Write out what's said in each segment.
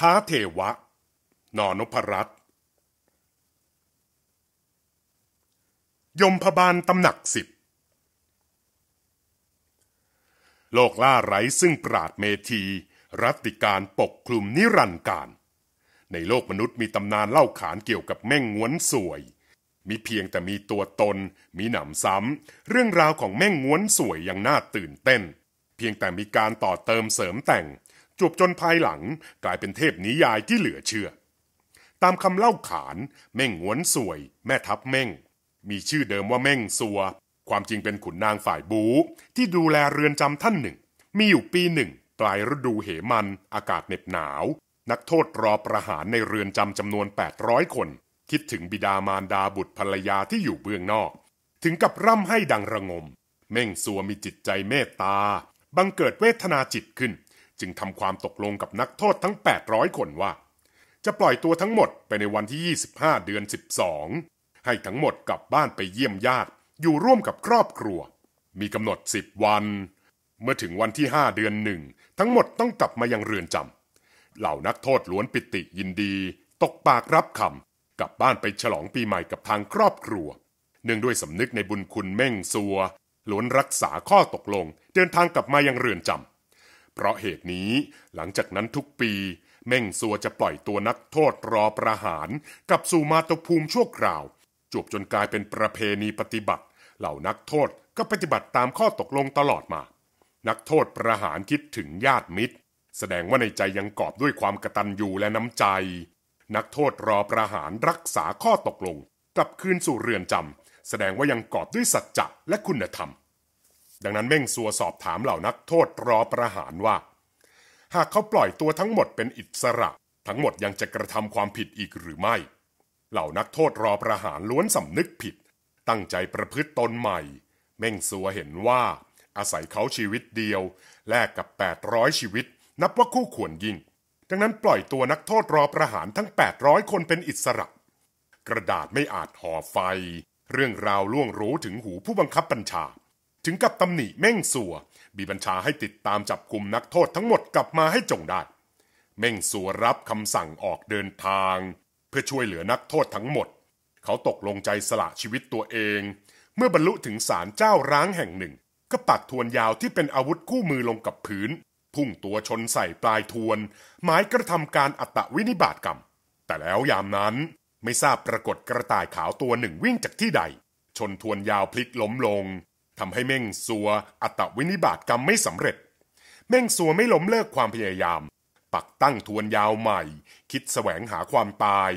ท้าเทวะ นอนพรัตยมพบาลตำหนักสิบ โลกล่าไร้ซึ่งปราดเมธี รัติการปกคลุมนิรันการ ในโลกมนุษย์มีตำนานเล่าขานเกี่ยวกับแม่งงวนสวย มีเพียงแต่มีตัวตน มีหนำซ้ำ เรื่องราวของแม่งงวนสวยยังน่าตื่นเต้น เพียงแต่มีการต่อเติมเสริมแต่งจบจนภายหลังกลายเป็นเทพนิยายที่เหลือเชื่อ ตามคำเล่าขานแม่งหวนสวย แม่ทับแม่ง มีชื่อเดิมว่าแม่งสัว ความจริงเป็นขุนนางฝ่ายบูที่ดูแลเรือนจำท่านหนึ่ง มีอยู่ปีหนึ่ง ปลายฤดูเหมันอากาศเหน็บหนาว นักโทษรอประหารในเรือนจำจำนวน 800 คน คิดถึงบิดามารดาบุตรภรรยาที่อยู่เบื้องนอก ถึงกับร่ำให้ดังระงมแม่งสัวมีจิตใจเมตตา บังเกิดเวทนาจิตขึ้นจึงทำความตกลงกับนักโทษทั้ง 800คนว่า จะปล่อยตัวทั้งหมดไปในวันที่ 25 เดือน 12 ให้ทั้งหมดกลับบ้านไปเยี่ยมญาติอยู่ร่วมกับครอบครัว มีกำหนด 10 วัน เมื่อถึงวันที่ 5 เดือนหนึ่งทั้งหมดต้องกลับมายังเรือนจำเหล่านักโทษล้วนปิติยินดี ตกปากรับคำกลับบ้านไปฉลองปีใหม่กับทางครอบครัวเนื่องด้วยสำนึกในบุญคุณเม่งซัวล้วนรักษาข้อตกลง เดินทางกลับมายังเรือนจำเพราะเหตุนี้ หลังจากนั้นทุกปี เม่งซัวจะปล่อยตัวนักโทษรอประหารกับสู่มาตภูมิชั่วคราวจวบจนกลายเป็นประเพณีปฏิบัติ เหล่านักโทษก็ปฏิบัติตามข้อตกลงตลอดมา นักโทษประหารคิดถึงญาติมิตร แสดงว่าในใจยังกอบด้วยความกระตันยูและน้ำใจ นักโทษรอประหารรักษาข้อตกลงกลับคืนสู่เรือนจำแสดงว่ายังกอบด้วยสัจจะและคุณธรรมดังนั้นเม่งสัวสอบถามเหล่านักโทษรอประหารว่า หากเขาปล่อยตัวทั้งหมดเป็นอิสระ ทั้งหมดยังจะกระทำความผิดอีกหรือไม่ เหล่านักโทษรอประหารล้วนสำนึกผิด ตั้งใจประพฤติตนใหม่ เม่งสัวเห็นว่า อาศัยเขาชีวิตเดียว แลกกับ 800 ชีวิต นับว่าคู่ควรยิ่งดังนั้นปล่อยตัวนักโทษรอประหารทั้ง800คนเป็นอิสระ กระดาษไม่อาจห่อไฟ เรื่องราวล่วงรู้ถึงหูผู้บังคับบัญชาถึงกับตำหนิเม่งสัวบีบัญชาให้ติดตามจับกลุ่มนักโทษทั้งหมดกลับมาให้จงได้เม่งสัวรับคำสั่งออกเดินทางเพื่อช่วยเหลือนักโทษทั้งหมด เขาตกลงใจสละชีวิตตัวเองเมื่อบรรลุถึงศาลเจ้าร้างแห่งหนึ่ง ก็ปักทวนยาวที่เป็นอาวุธคู่มือลงกับพื้น พุ่งตัวชนใส่ปลายทวน หมายกระทำการอัตวินิบาตกรรม แต่แล้วยามนั้นไม่ทราบปรากฏกระต่ายขาวตัวหนึ่งวิ่งจากที่ใด ชนทวนยาวพลิกล้มลงทำให้เม่งสัวอัตวินิบาตกรรมไม่สำเร็จ เม่งสัวไม่ล้มเลิกความพยายาม ปักตั้งทวนยาวใหม่ คิดแสวงหาความตาย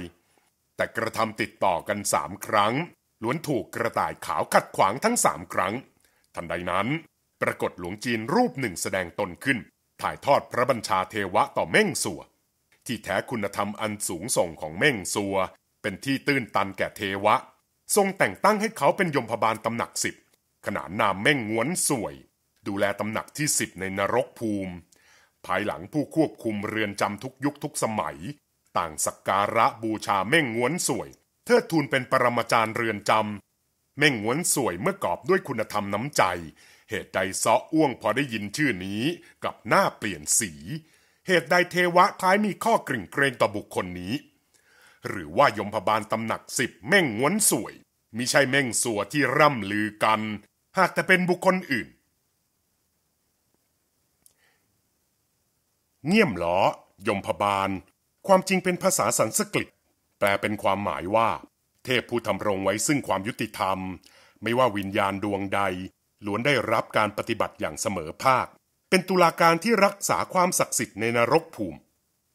แต่กระทำติดต่อกันสามครั้ง ล้วนถูกกระต่ายขาวขัดขวางทั้งสามครั้ง ทันใดนั้น ปรากฏหลวงจีนรูปหนึ่งแสดงตนขึ้น ถ่ายทอดพระบัญชาเทวะต่อเม่งสัว ที่แท้คุณธรรมอันสูงส่งของเม่งสัว เป็นที่ตื้นตันแก่เทวะ ทรงแต่งตั้งให้เขาเป็นยมพบาลตำหนักสิบขนานนามแม่งงวนสวย ดูแลตำหนักที่สิบในนรกภูมิ ภายหลังผู้ควบคุมเรือนจำทุกยุคทุกสมัย ต่างสักการะบูชาแม่งงวนสวย เทิดทูนเป็นปรมาจารย์เรือนจำแม่งงวนสวยเมื่อกอบด้วยคุณธรรมน้ำใจ เหตุใดซ้ออ้วงพอได้ยินชื่อนี้กับหน้าเปลี่ยนสี เหตุใดเทวะคล้ายมีข้อกริ่งเกรงต่อบุคคลนี้ หรือว่ายมพบาลตำหนักสิบแม่งงวนสวยมิใช่แม่งสัวที่ร่ำลือกันหากแต่เป็นบุคคลอื่นเงียมหรอ ยมพบาล ความจริงเป็นภาษาสันสกฤตแปลเป็นความหมายว่า เทพผู้ทำรงไว้ซึ่งความยุติธรรม ไม่ว่าวิญญาณดวงใดล้วนได้รับการปฏิบัติอย่างเสมอภาค เป็นตุลาการที่รักษาความศักดิ์สิทธิ์ในนรกภูมิ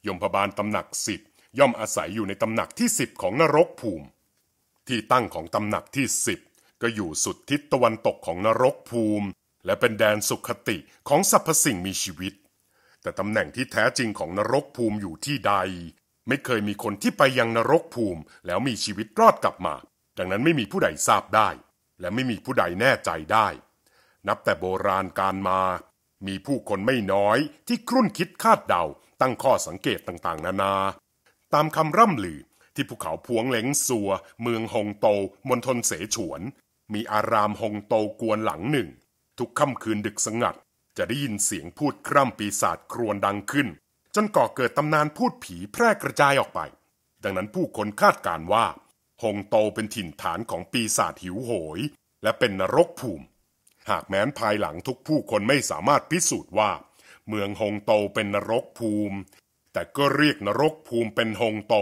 ยมพบาลตำหนักสิบย่อมอาศัยอยู่ในตำหนักที่สิบของนรกภูมิ ที่ตั้งของตำหนักที่สิบก็อยู่สุดทิศตะวันตกของนรกภูมิ และเป็นแดนสุขติของสรรพสิ่งมีชีวิต แต่ตำแหน่งที่แท้จริงของนรกภูมิอยู่ที่ใด ไม่เคยมีคนที่ไปยังนรกภูมิแล้วมีชีวิตรอดกลับมาดังนั้นไม่มีผู้ใดทราบได้ และไม่มีผู้ใดแน่ใจได้ นับแต่โบราณการมา มีผู้คนไม่น้อยที่ครุ่นคิดคาดเดา ตั้งข้อสังเกตต่างๆ นานา ตามคำร่ำลือที่ภูเขาพวงเล้งสัว เมืองฮงโตมณฑลเสฉวนมีอารามหงโตกวนหลังหนึ่ง ทุกค่ำคืนดึกสงัด จะได้ยินเสียงพูดคร่ำปีศาจครวนดังขึ้น จนก่อเกิดตำนานพูดผีแพร่กระจายออกไป ดังนั้นผู้คนคาดการว่าหงโตเป็นถิ่นฐานของปีศาจหิวโหย และเป็นนรกภูมิ หากแม้นภายหลังทุกผู้คนไม่สามารถพิสูจน์ว่า เมืองหงโตเป็นนรกภูมิ แต่ก็เรียกนรกภูมิเป็นหงโต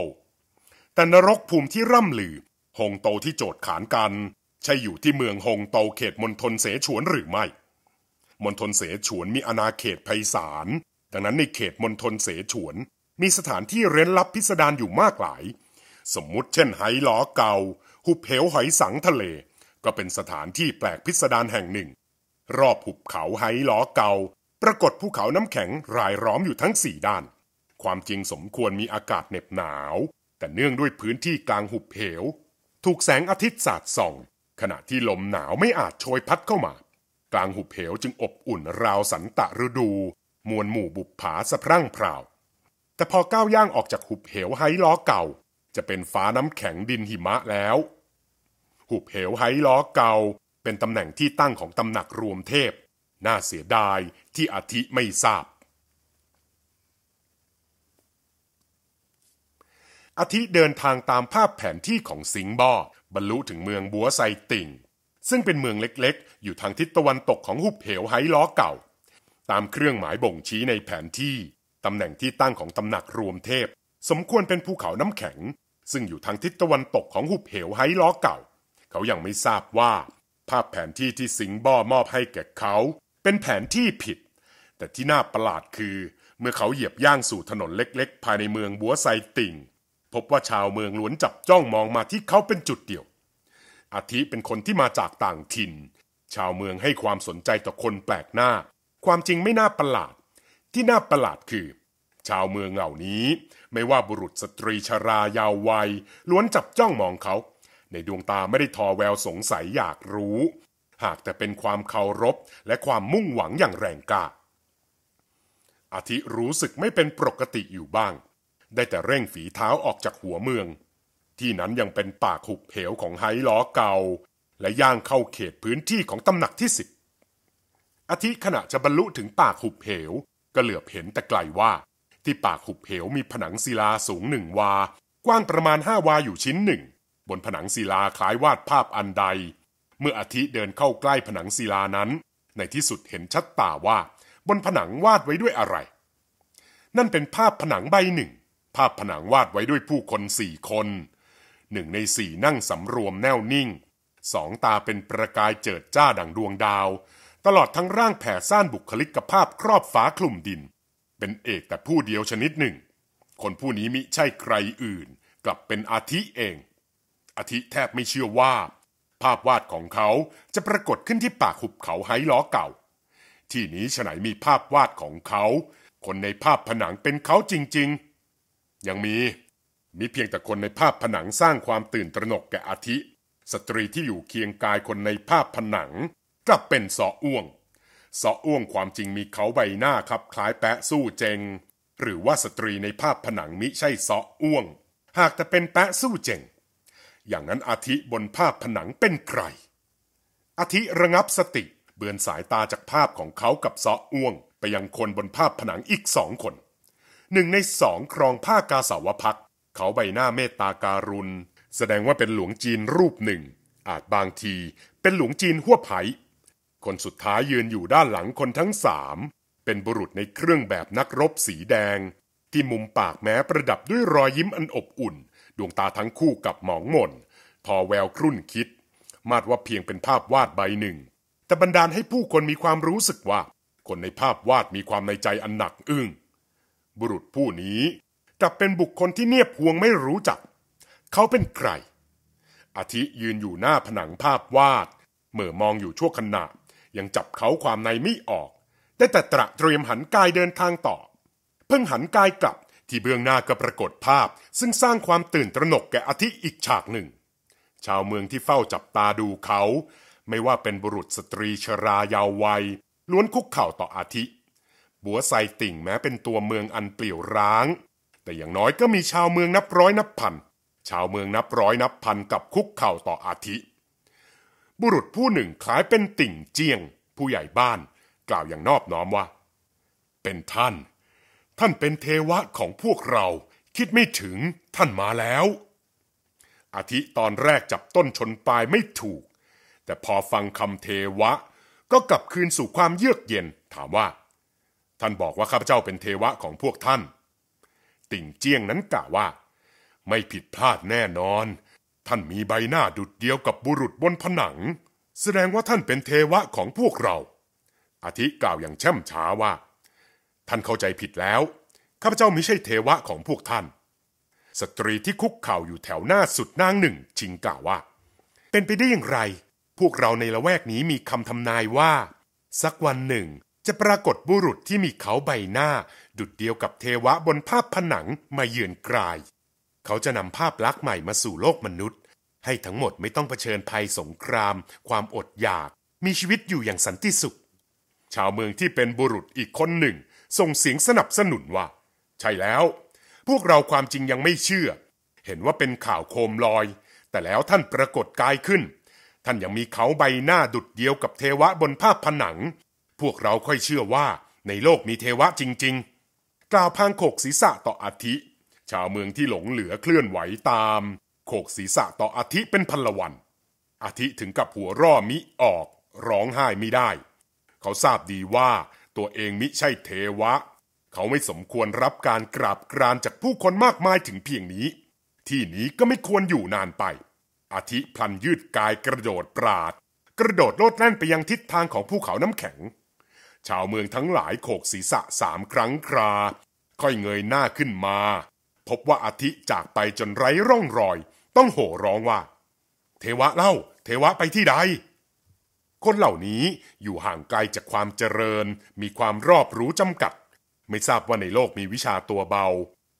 แต่นรกภูมิที่ร่ำลือหงโตที่โจดขานกันใช่อยู่ที่เมืองฮงเตาเขตมณฑลเสฉวนหรือไม่ มณฑลเสฉวนมีอาณาเขตไพศาลดังนั้นในเขตมณฑลเสฉวน มีสถานที่เร้นลับพิสดารอยู่มากหลาย สมมุติเช่นไหหลอเกาหุบเหวหอยสังทะเล ก็เป็นสถานที่แปลกพิสดารแห่งหนึ่ง รอบหุบเขาไหหลอเกาปรากฏภูเขาน้ำแข็งรายล้อมอยู่ทั้งสี่ด้าน ความจริงสมควรมีอากาศเหน็บหนาวแต่เนื่องด้วยพื้นที่กลางหุบเหวถูกแสงอาทิตย์สาดส่องขณะที่ลมหนาวไม่อาจโชยพัดเข้ามา กลางหุบเหวจึงอบอุ่นราวสันตะฤดู มวลหมู่บุบผาสะพรั่งพราวแต่พอก้าวย่างออกจากหุบเหวไฮล้อเก่า จะเป็นฟ้าน้ำแข็งดินหิมะแล้ว หุบเหวไฮล้อเก่า เป็นตำแหน่งที่ตั้งของตำหนักรวมเทพ น่าเสียดาย ที่อธิไม่ทราบอธิเดินทางตามภาพแผนที่ของสิงบอบรรลุถึงเมืองบัวไซติ่งซึ่งเป็นเมืองเล็กๆ อยู่ทางทิศตะวันตกของหุบเหวไฮล้อเก่า ตามเครื่องหมายบ่งชี้ในแผนที่ตำแหน่งที่ตั้งของตำหนักรวมเทพ สมควรเป็นภูเขาน้ำแข็ง ซึ่งอยู่ทางทิศตะวันตกของหุบเหวไฮล้อเก่า เขายังไม่ทราบว่า ภาพแผนที่ที่สิงบ่อมอบให้แก่เขา เป็นแผนที่ผิด แต่ที่น่าประหลาดคือ เมื่อเขาเหยียบย่างสู่ถนนเล็ก ๆ ภายในเมืองบัวไซติ่งพบว่าชาวเมืองล้วนจับจ้องมองมาที่เขาเป็นจุดเดียวอาทิเป็นคนที่มาจากต่างถิ่น ชาวเมืองให้ความสนใจต่อคนแปลกหน้า ความจริงไม่น่าประหลาด ที่น่าประหลาดคือ ชาวเมืองเหล่านี้ ไม่ว่าบุรุษสตรีชรายาววัย ล้วนจับจ้องมองเขา ในดวงตาไม่ได้ทอแววสงสัยอยากรู้ หากแต่เป็นความเคารพและความมุ่งหวังอย่างแรงกล้าอาทิรู้สึกไม่เป็นปกติอยู่บ้างได้แต่เร่งฝีเท้าออกจากหัวเมือง ที่นั้นยังเป็นป่าขุบเหวของไฮล้อเก่า และย่างเข้าเขตพื้นที่ของตำหนักที่สิบอาทิขณะจะบรรลุถึงป่าขุบเหวก็เหลือบเห็นแต่ไกลว่า ที่ป่าขุบเหวมีผนังศิลาสูงหนึ่งวา กว้างประมาณห้าวาอยู่ชิ้นหนึ่ง บนผนังศิลาคล้ายวาดภาพอันใด เมื่ออาทิเดินเข้าใกล้ผนังศิลานั้น ในที่สุดเห็นชัดตาว่าบนผนังวาดไว้ด้วยอะไร นั่นเป็นภาพผนังใบหนึ่งภาพผนังวาดไว้ด้วยผู้คนสี่คนหนึ่งในสี่นั่งสำรวมแน่วนิ่งสองตาเป็นประกายเจิดจ้าดังดวงดาว ตลอดทั้งร่างแผ่ซ่านบุคลิกภาพครอบฟ้าคลุมดิน เป็นเอกแต่ผู้เดียวชนิดหนึ่ง คนผู้นี้มิใช่ใครอื่น กลับเป็นอาทิเองอาทิแทบไม่เชื่อว่า ภาพวาดของเขาจะปรากฏขึ้นที่ปากหุบเขาไฮล้อเก่า ที่นี้ฉนัยมีภาพวาดของเขา คนในภาพผนังเป็นเขาจริง ๆยังมี มีเพียงแต่คนในภาพผนังสร้างความตื่นตระหนกแก่อาทิ สตรีที่อยู่เคียงกายคนในภาพผนังกลับเป็นสออ้วงสออ้วงความจริงมีเขาใบหน้าครับคล้ายแปะสู้เจง หรือว่าสตรีในภาพผนังมิใช่สออ้วงหากแต่เป็นแปะสู้เจง อย่างนั้นอาทิบนภาพผนังเป็นใครอาทิระงับสติเบือนสายตาจากภาพของเขากับสออ้วงไปยังคนบนภาพผนังอีกสองคนหนึ่งในสองครองผ้ากาสาวพัก เขาใบหน้าเมตตาการุณ แสดงว่าเป็นหลวงจีนรูปหนึ่ง อาจบางทีเป็นหลวงจีนหัวไผคนสุดท้ายยืนอยู่ด้านหลังคนทั้งสามเป็นบุรุษในเครื่องแบบนักรบสีแดง ที่มุมปากแม้ประดับด้วยรอยยิ้มอันอบอุ่น ดวงตาทั้งคู่กับหมองหม่น พอแววครุ่นคิด มาดว่าเพียงเป็นภาพวาดใบหนึ่ง แต่บรรดาลให้ผู้คนมีความรู้สึกว่า คนในภาพวาดมีความในใจอันหนักอึ้งบุรุษผู้นี้กลับเป็นบุคคลที่เนียบพวงไม่รู้จัก เขาเป็นใคร อาทิยืนอยู่หน้าผนังภาพวาดเมื่อมองอยู่ชั่วขณะ ยังจับเขาความในไม่ออก ได้แต่ตระเตรียมหันกายเดินทางต่อ เพิ่งหันกายกลับที่เบื้องหน้าก็ปรากฏภาพ ซึ่งสร้างความตื่นตระหนกแก่อาทิอีกฉากหนึ่ง ชาวเมืองที่เฝ้าจับตาดูเขา ไม่ว่าเป็นบุรุษสตรีชรายาววัย ล้วนคุกเข่าต่ออาทิบัวไซติ่งแม้เป็นตัวเมืองอันเปลี่ยวร้าง แต่อย่างน้อยก็มีชาวเมืองนับร้อยนับพันชาวเมืองนับร้อยนับพันกับคุกเข่าต่ออาทิ บุรุษผู้หนึ่งคล้ายเป็นติ่งเจียง ผู้ใหญ่บ้านกล่าวอย่างนอบน้อมว่า เป็นท่าน ท่านเป็นเทวะของพวกเราคิดไม่ถึงท่านมาแล้วอาทิตอนแรกจับต้นชนปลายไม่ถูก แต่พอฟังคำเทวะ ก็กลับคืนสู่ความเยือกเย็นถามว่าท่านบอกว่าข้าพเจ้าเป็นเทวะของพวกท่าน ติ่งเจียงนั้นกล่าวว่า ไม่ผิดพลาดแน่นอน ท่านมีใบหน้าดุดเดียวกับบุรุษบนผนัง แสดงว่าท่านเป็นเทวะของพวกเราอาทิกล่าวอย่างแช่มช้าว่า ท่านเข้าใจผิดแล้วข้าพเจ้าไม่ใช่เทวะของพวกท่าน สตรีที่คุกเข่าอยู่แถวหน้าสุดนางหนึ่งชิงกล่าวว่า เป็นไปได้อย่างไร พวกเราในละแวกนี้มีคำทำนายว่า สักวันหนึ่งจะปรากฏบุรุษที่มีเขาใบหน้า ดุดเดียวกับเทวะบนภาพผนังมาเยือนกลาย เขาจะนำภาพลักษณ์ใหม่มาสู่โลกมนุษย์ ให้ทั้งหมดไม่ต้องเผชิญภัยสงคราม ความอดอยาก มีชีวิตอยู่อย่างสันติสุข ชาวเมืองที่เป็นบุรุษอีกคนหนึ่งส่งเสียงสนับสนุนว่า ใช่แล้ว พวกเราความจริงยังไม่เชื่อ เห็นว่าเป็นข่าวโคมลอย แต่แล้วท่านปรากฏกายขึ้น ท่านยังมีเขาใบหน้าดุดเดียวกับเทวะบนภาพผนังพวกเราค่อยเชื่อว่าในโลกมีเทวะจริง ๆ กล่าวพางโขกศีรษะต่ออาทิ ชาวเมืองที่หลงเหลือเคลื่อนไหวตาม โขกศีรษะต่ออาทิเป็นพันละวัน อาทิถึงกับหัวร่อมิออก ร้องไห้ไม่ได้ เขาทราบดีว่าตัวเองมิใช่เทวะ เขาไม่สมควรรับการกราบกรานจากผู้คนมากมายถึงเพียงนี้ ที่นี้ก็ไม่ควรอยู่นานไป อาทิ พลันยืดกายกระโดดปราด กระโดดโลดแล่นไปยังทิศทางของภูเขาน้ำแข็งชาวเมืองทั้งหลายโขกศีรษะสามครั้งครา ค่อยเงยหน้าขึ้นมา พบว่าอาทิจากไปจนไร้ร่องรอย ต้องโห่ร้องว่า เทวะเล่า เทวะไปที่ใดคนเหล่านี้อยู่ห่างไกลจากความเจริญ มีความรอบรู้จำกัด ไม่ทราบว่าในโลกมีวิชาตัวเบา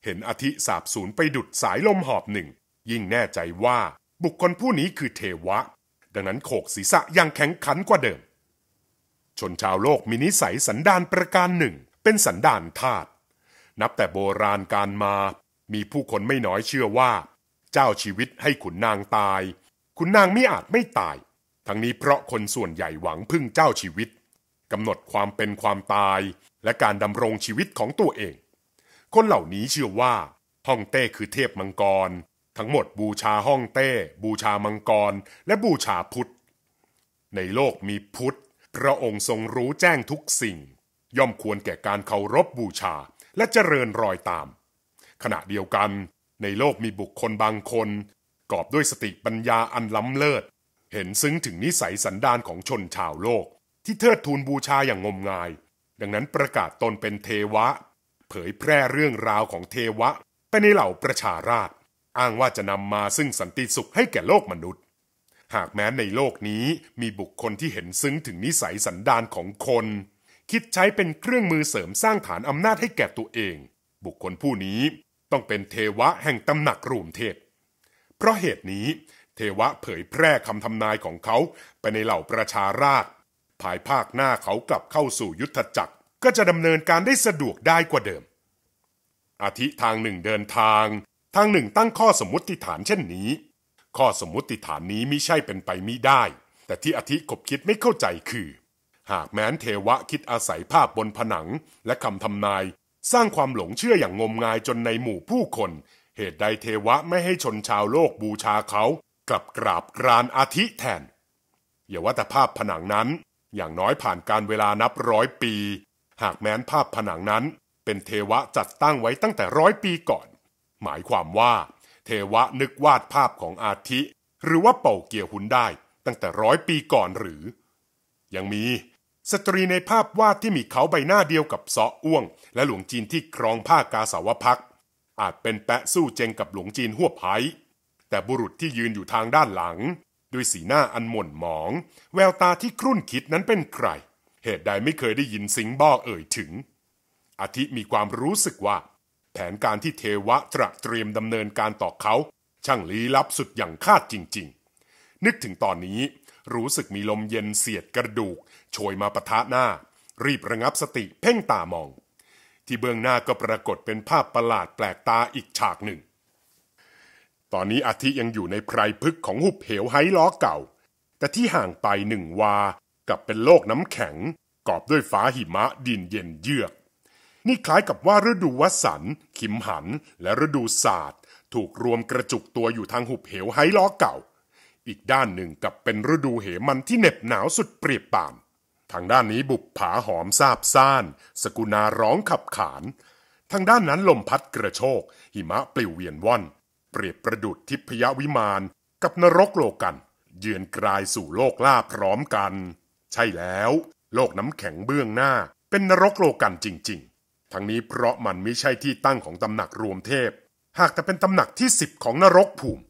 เห็นอาทิสาบสูญไปดุดสายลมหอบหนึ่ง ยิ่งแน่ใจว่าบุคคลผู้นี้คือเทวะ ดังนั้นโขกศีรษะยังแข็งขันกว่าเดิมชน ชาว โลก มี นิสัยสันดานประการหนึ่ง เป็นสันดานธาตุ นับแต่โบราณการมามีผู้คนไม่น้อยเชื่อว่า เจ้าชีวิตให้ขุนนางตาย ขุนนางไม่อาจไม่ ตาย ทั้งนี้เพราะคนส่วนใหญ่หวังพึ่งเจ้าชีวิตกำหนดความเป็นความตายและการดำรงชีวิตของตัวเอง คนเหล่านี้เชื่อว่าฮ่องเต้คือเทพมังกร ทั้งหมดบูชาฮ่องเต้ บูชามังกร และบูชาพุทธ ในโลกมีพุทธพระองค์ทรงรู้แจ้งทุกสิ่ง ย่อมควรแก่การเคารพบบูชาและเจริญรอยตาม ขณะเดียวกัน ในโลกมีบุคคลบางคน กอบด้วยสติปัญญาอันล้ำเลิศ เห็นซึ้งถึงนิสัยสันดานของชนชาวโลก ที่เทิดทูนบูชาอย่างงมงาย ดังนั้นประกาศตนเป็นเทวะ เผยแพร่เรื่องราวของเทวะไปในเหล่าประชาราษอ้างว่าจะนำมาซึ่งสันติสุขให้แก่โลกมนุษย์หากแม้ในโลกนี้มีบุคคลที่เห็นซึ้งถึงนิสัยสันดานของคน คิดใช้เป็นเครื่องมือเสริมสร้างฐานอำนาจให้แก่ตัวเอง บุคคลผู้นี้ต้องเป็นเทวะแห่งตำหนักรูมเทพเพราะเหตุนี้เทวะเผยแพร่คำทำนายของเขาไปในเหล่าประชาราชภายภาคหน้าเขากลับเข้าสู่ยุทธจักรก็จะดำเนินการได้สะดวกได้กว่าเดิมอาทิทางหนึ่งเดินทางทางหนึ่งตั้งข้อสมมติฐานเช่นนี้ข้อสมมติฐานนี้มิใช่เป็นไปมิได้ แต่ที่อธิขบคิดไม่เข้าใจคือ หากแม้นเทวะคิดอาศัยภาพบนผนังและคำทำนาย สร้างความหลงเชื่ออย่างงมงายจนในหมู่ผู้คน เหตุใดเทวะไม่ให้ชนชาวโลกบูชาเขา กลับกราบกรานอาทิแทน อย่าว่าแต่ภาพผนังนั้น อย่างน้อยผ่านการเวลานับร้อยปี หากแม้นภาพผนังนั้นเป็นเทวะจัดตั้งไว้ตั้งแต่ร้อยปีก่อน หมายความว่าทวะนึกวาดภาพของอาทิ หรือว่าเป่าเกียวหุนได้ ตั้งแต่ร้อยปีก่อนหรือ ยังมี สตรีในภาพวาดที่มีเขาใบหน้าเดียวกับเสาะอ้วง และหลวงจีนที่ครองผ้ากาสาวพักอาจเป็นแปะสู้เจงกับหลวงจีนหัวไผแต่บุรุษที่ยืนอยู่ทางด้านหลัง ด้วยสีหน้าอันหม่นหมอง แววตาที่ครุ่นคิดนั้นเป็นใครเหตุใดไม่เคยได้ยินสิงบอกเอ่ยถึง อาทิมีความรู้สึกว่าแผนการที่เทวะตระเตรียมดำเนินการต่อเขาช่างลี้ลับสุดอย่างคาดจริงๆ นึกถึงตอนนี้รู้สึกมีลมเย็นเสียดกระดูก โชยมาปะทะหน้า รีบระงับสติเพ่งตามอง ที่เบื้องหน้าก็ปรากฏเป็นภาพประหลาดแปลกตาอีกฉากหนึ่ง ตอนนี้อาทิยังอยู่ในไพรพึกของหุบเหวไฮล้อเก่า แต่ที่ห่างไปหนึ่งวากับเป็นโลกน้ำแข็งกอบด้วยฟ้าหิมะดินเย็นเยือกนี่คล้ายกับว่าฤดูวสันขิมหัน และฤดูศาสตร์ถูกรวมกระจุกตัวอยู่ทางหุบเหวไฮล้อเก่า อีกด้านหนึ่งกับเป็นฤดูเหมันที่เหน็บหนาวสุดเปรียบปานทางด้านนี้บุบผาหอมซาบซ่าน สกุณาร้องขับขาน ทางด้านนั้นลมพัดกระโชกหิมะปลิวเวียนว่อน เปรียบประดุดทิพยวิมานกับนรกโลกันเยือนกลายสู่โลกล่าพร้อมกัน ใช่แล้วโลกน้ำแข็งเบื้องหน้า เป็นนรกโลกันจริงทั้งนี้เพราะมันไม่ใช่ที่ตั้งของตำหนักรวมเทพ หากแต่เป็นตำหนักที่สิบของนรกภูมิ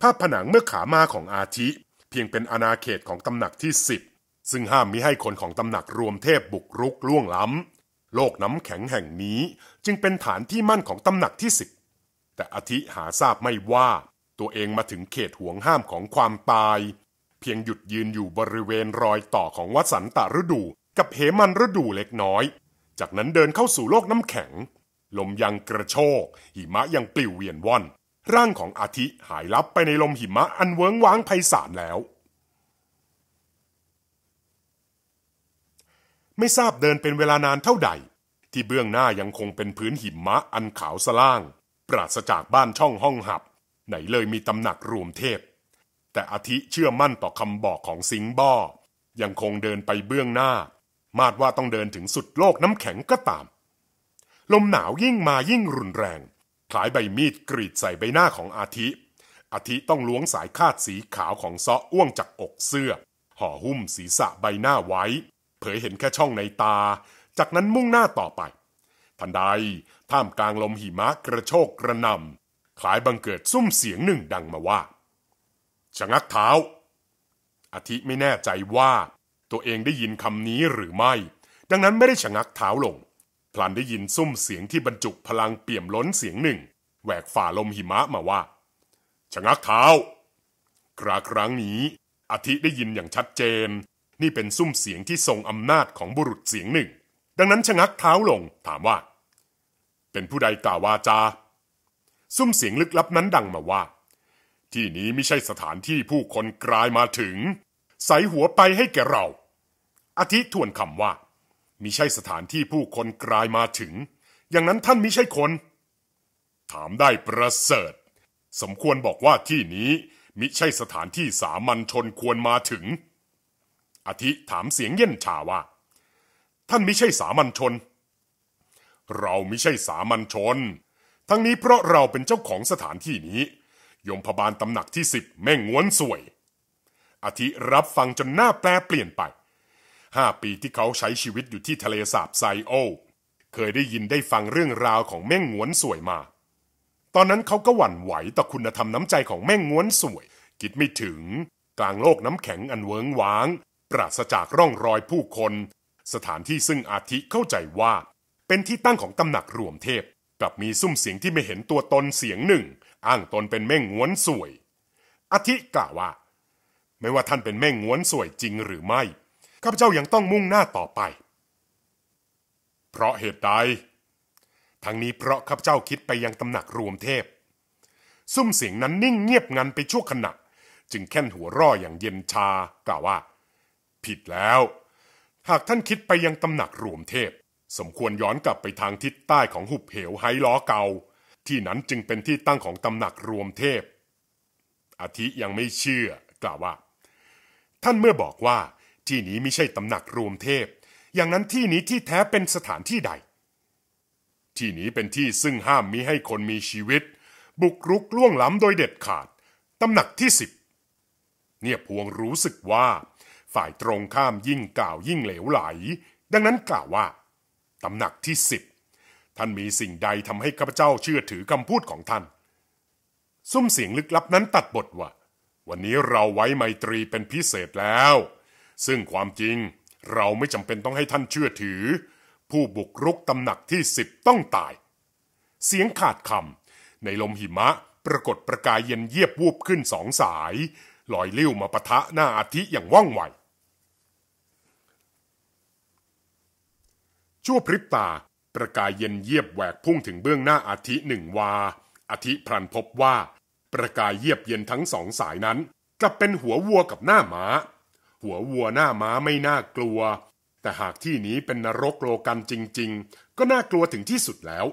ภาพผนังเมื่อขามาของอาทิ เพียงเป็นอาณาเขตของตำหนักที่สิบซึ่งห้ามมิให้คนของตำหนักรวมเทพบุกรุกล่วงล้ำโลกน้ำแข็งแห่งนี้จึงเป็นฐานที่มั่นของตำหนักที่สิบแต่อาทิหาทราบไม่ว่าตัวเองมาถึงเขตห่วงห้ามของความตาย เพียงหยุดยืนอยู่บริเวณรอยต่อของวัสันตฤดูกับเหมันฤดูเล็กน้อยจากนั้นเดินเข้าสู่โลกน้ำแข็ง ลมยังกระโชกหิมะยังปลิวเวียนว่อนร่างของอาทิหายลับไปในลมหิมะอันเวิงว้างไพศาลแล้ว ไม่ทราบเดินเป็นเวลานานเท่าใดที่เบื้องหน้ายังคงเป็นพื้นหิมะอันขาวสล่าง ปราศจากบ้านช่องห้องหับ ไหนเลยมีตำหนักรวมเทพแต่อาทิเชื่อมั่นต่อคำบอกของสิงบ้อยังคงเดินไปเบื้องหน้ามาดว่าต้องเดินถึงสุดโลกน้ำแข็งก็ตาม ลมหนาวยิ่งมายิ่งรุนแรง คลายใบมีดกรีดใส่ใบหน้าของอาทิ อาทิต้องล้วงสายคาดสีขาวของซออ้วงจากอกเสื้อห่อหุ้มศีรษะใบหน้าไว้ เผยเห็นแค่ช่องในตา จากนั้นมุ่งหน้าต่อไป ทันใดท่ามกลางลมหิมะกระโชกกระนำ คลายบังเกิดซุ้มเสียงหนึ่งดังมาว่าชะงักเท้า อาทิไม่แน่ใจว่าตัวเองได้ยินคำนี้หรือไม่ ดังนั้นไม่ได้ชะงักเท้าลง พลันได้ยินซุ้มเสียงที่บรรจุพลังเปี่ยมล้นเสียงหนึ่งแหวกฝ่าลมหิมะมาว่า ชะงักเท้า คราครั้งนี้อธิได้ยินอย่างชัดเจน นี่เป็นซุ้มเสียงที่ทรงอำนาจของบุรุษเสียงหนึ่ง ดังนั้นชะงักเท้าลง ถามว่า เป็นผู้ใดกล่าววาจา ซุ้มเสียงลึกลับนั้นดังมาว่า ที่นี้ไม่ใช่สถานที่ผู้คนกลายมาถึง ใสหัวไปให้แกเราอาทิทวนคำว่ามิใช่สถานที่ผู้คนกลายมาถึง อย่างนั้นท่านมิใช่คน ถามได้ประเสริฐ สมควรบอกว่าที่นี้มิใช่สถานที่สามัญชนควรมาถึงอาทิถามเสียงเย็นชาว่า ท่านมิใช่สามัญชนเรามิใช่สามัญชน ทั้งนี้เพราะเราเป็นเจ้าของสถานที่นี้ยมพบาลตำหนักที่สิบแม่งวนสวยอาทิรับฟังจนหน้าแปลเปลี่ยนไปห้าปีที่เขาใช้ชีวิตอยู่ที่ทะเลสาบไซโอ เคยได้ยินได้ฟังเรื่องราวของแม่งงวนสวยมา ตอนนั้นเขาก็ หวั่นไหวต่อคุณธรรม น้ำใจของแม่งงวนสวยคิดไม่ถึง กลางโลกน้ำแข็งอันเวิงว้าง ปราศจากร่องรอยผู้คน สถานที่ซึ่งอาทิเข้าใจว่า เป็นที่ตั้งของตำหนักรวมเทพกลับมีซุ้มเสียงที่ไม่เห็นตัวตนเสียงหนึ่ง อ้างตนเป็นแม่งงวนสวย อาทิกล่าวว่า ไม่ว่าท่านเป็นแม่งงวนสวยจริงหรือไม่ข้าพเจ้ายังต้องมุ่งหน้าต่อไป เพราะเหตุใด ทั้งนี้เพราะข้าพเจ้าคิดไปยังตำหนักรวมเทพ ซุ้มเสียงนั้นนิ่งเงียบงันไปชั่วขณะ จึงแค่นหัวร่ออย่างเย็นชากล่าวว่า ผิดแล้ว หากท่านคิดไปยังตำหนักรวมเทพ สมควรย้อนกลับไปทางทิศใต้ของหุบเหวไฮล้อเก่า ที่นั้นจึงเป็นที่ตั้งของตำหนักรวมเทพอาทิยังไม่เชื่อ กล่าวว่า ท่านเมื่อบอกว่าที่นี้ไม่ใช่ตำหนักรวมเทพ อย่างนั้นที่นี้ที่แท้เป็นสถานที่ใด ที่นี้เป็นที่ซึ่งห้ามมิให้คนมีชีวิต บุกรุกล่วงล้ำโดยเด็ดขาด ตำหนักที่สิบ เนี่ยพวงรู้สึกว่า ฝ่ายตรงข้ามยิ่งกล่าวยิ่งเหลวไหล ดังนั้นกล่าวว่าตำหนักที่สิบท่านมีสิ่งใดทำให้ข้าพเจ้าเชื่อถือคำพูดของท่าน ซุ้มเสียงลึกลับนั้นตัดบทว่า วันนี้เราไว้ไมตรีเป็นพิเศษแล้วซึ่งความจริงเราไม่จำเป็นต้องให้ท่านเชื่อถือ ผู้บุกรุกตำหนักที่สิบต้องตาย เสียงขาดคำในลมหิมะปรากฏประกายเย็นเยียบวูบขึ้นสองสายลอยเลี้วมาปะทะหน้าอาทิอย่างว่องไวชั่วพริบตาประกายเย็นเยียบแหวกพุ่งถึงเบื้องหน้าอาทิหนึ่งวาอาทิพลันพบว่าประกายเยียบเย็นทั้งสองสายนั้นกลับเป็นหัววัวกับหน้าหมา้าหัววัวหน้าม้าไม่น่ากลัว แต่หากที่นี้เป็นนรกโลกันจริงๆ ก็น่ากลัวถึงที่สุดแล้ว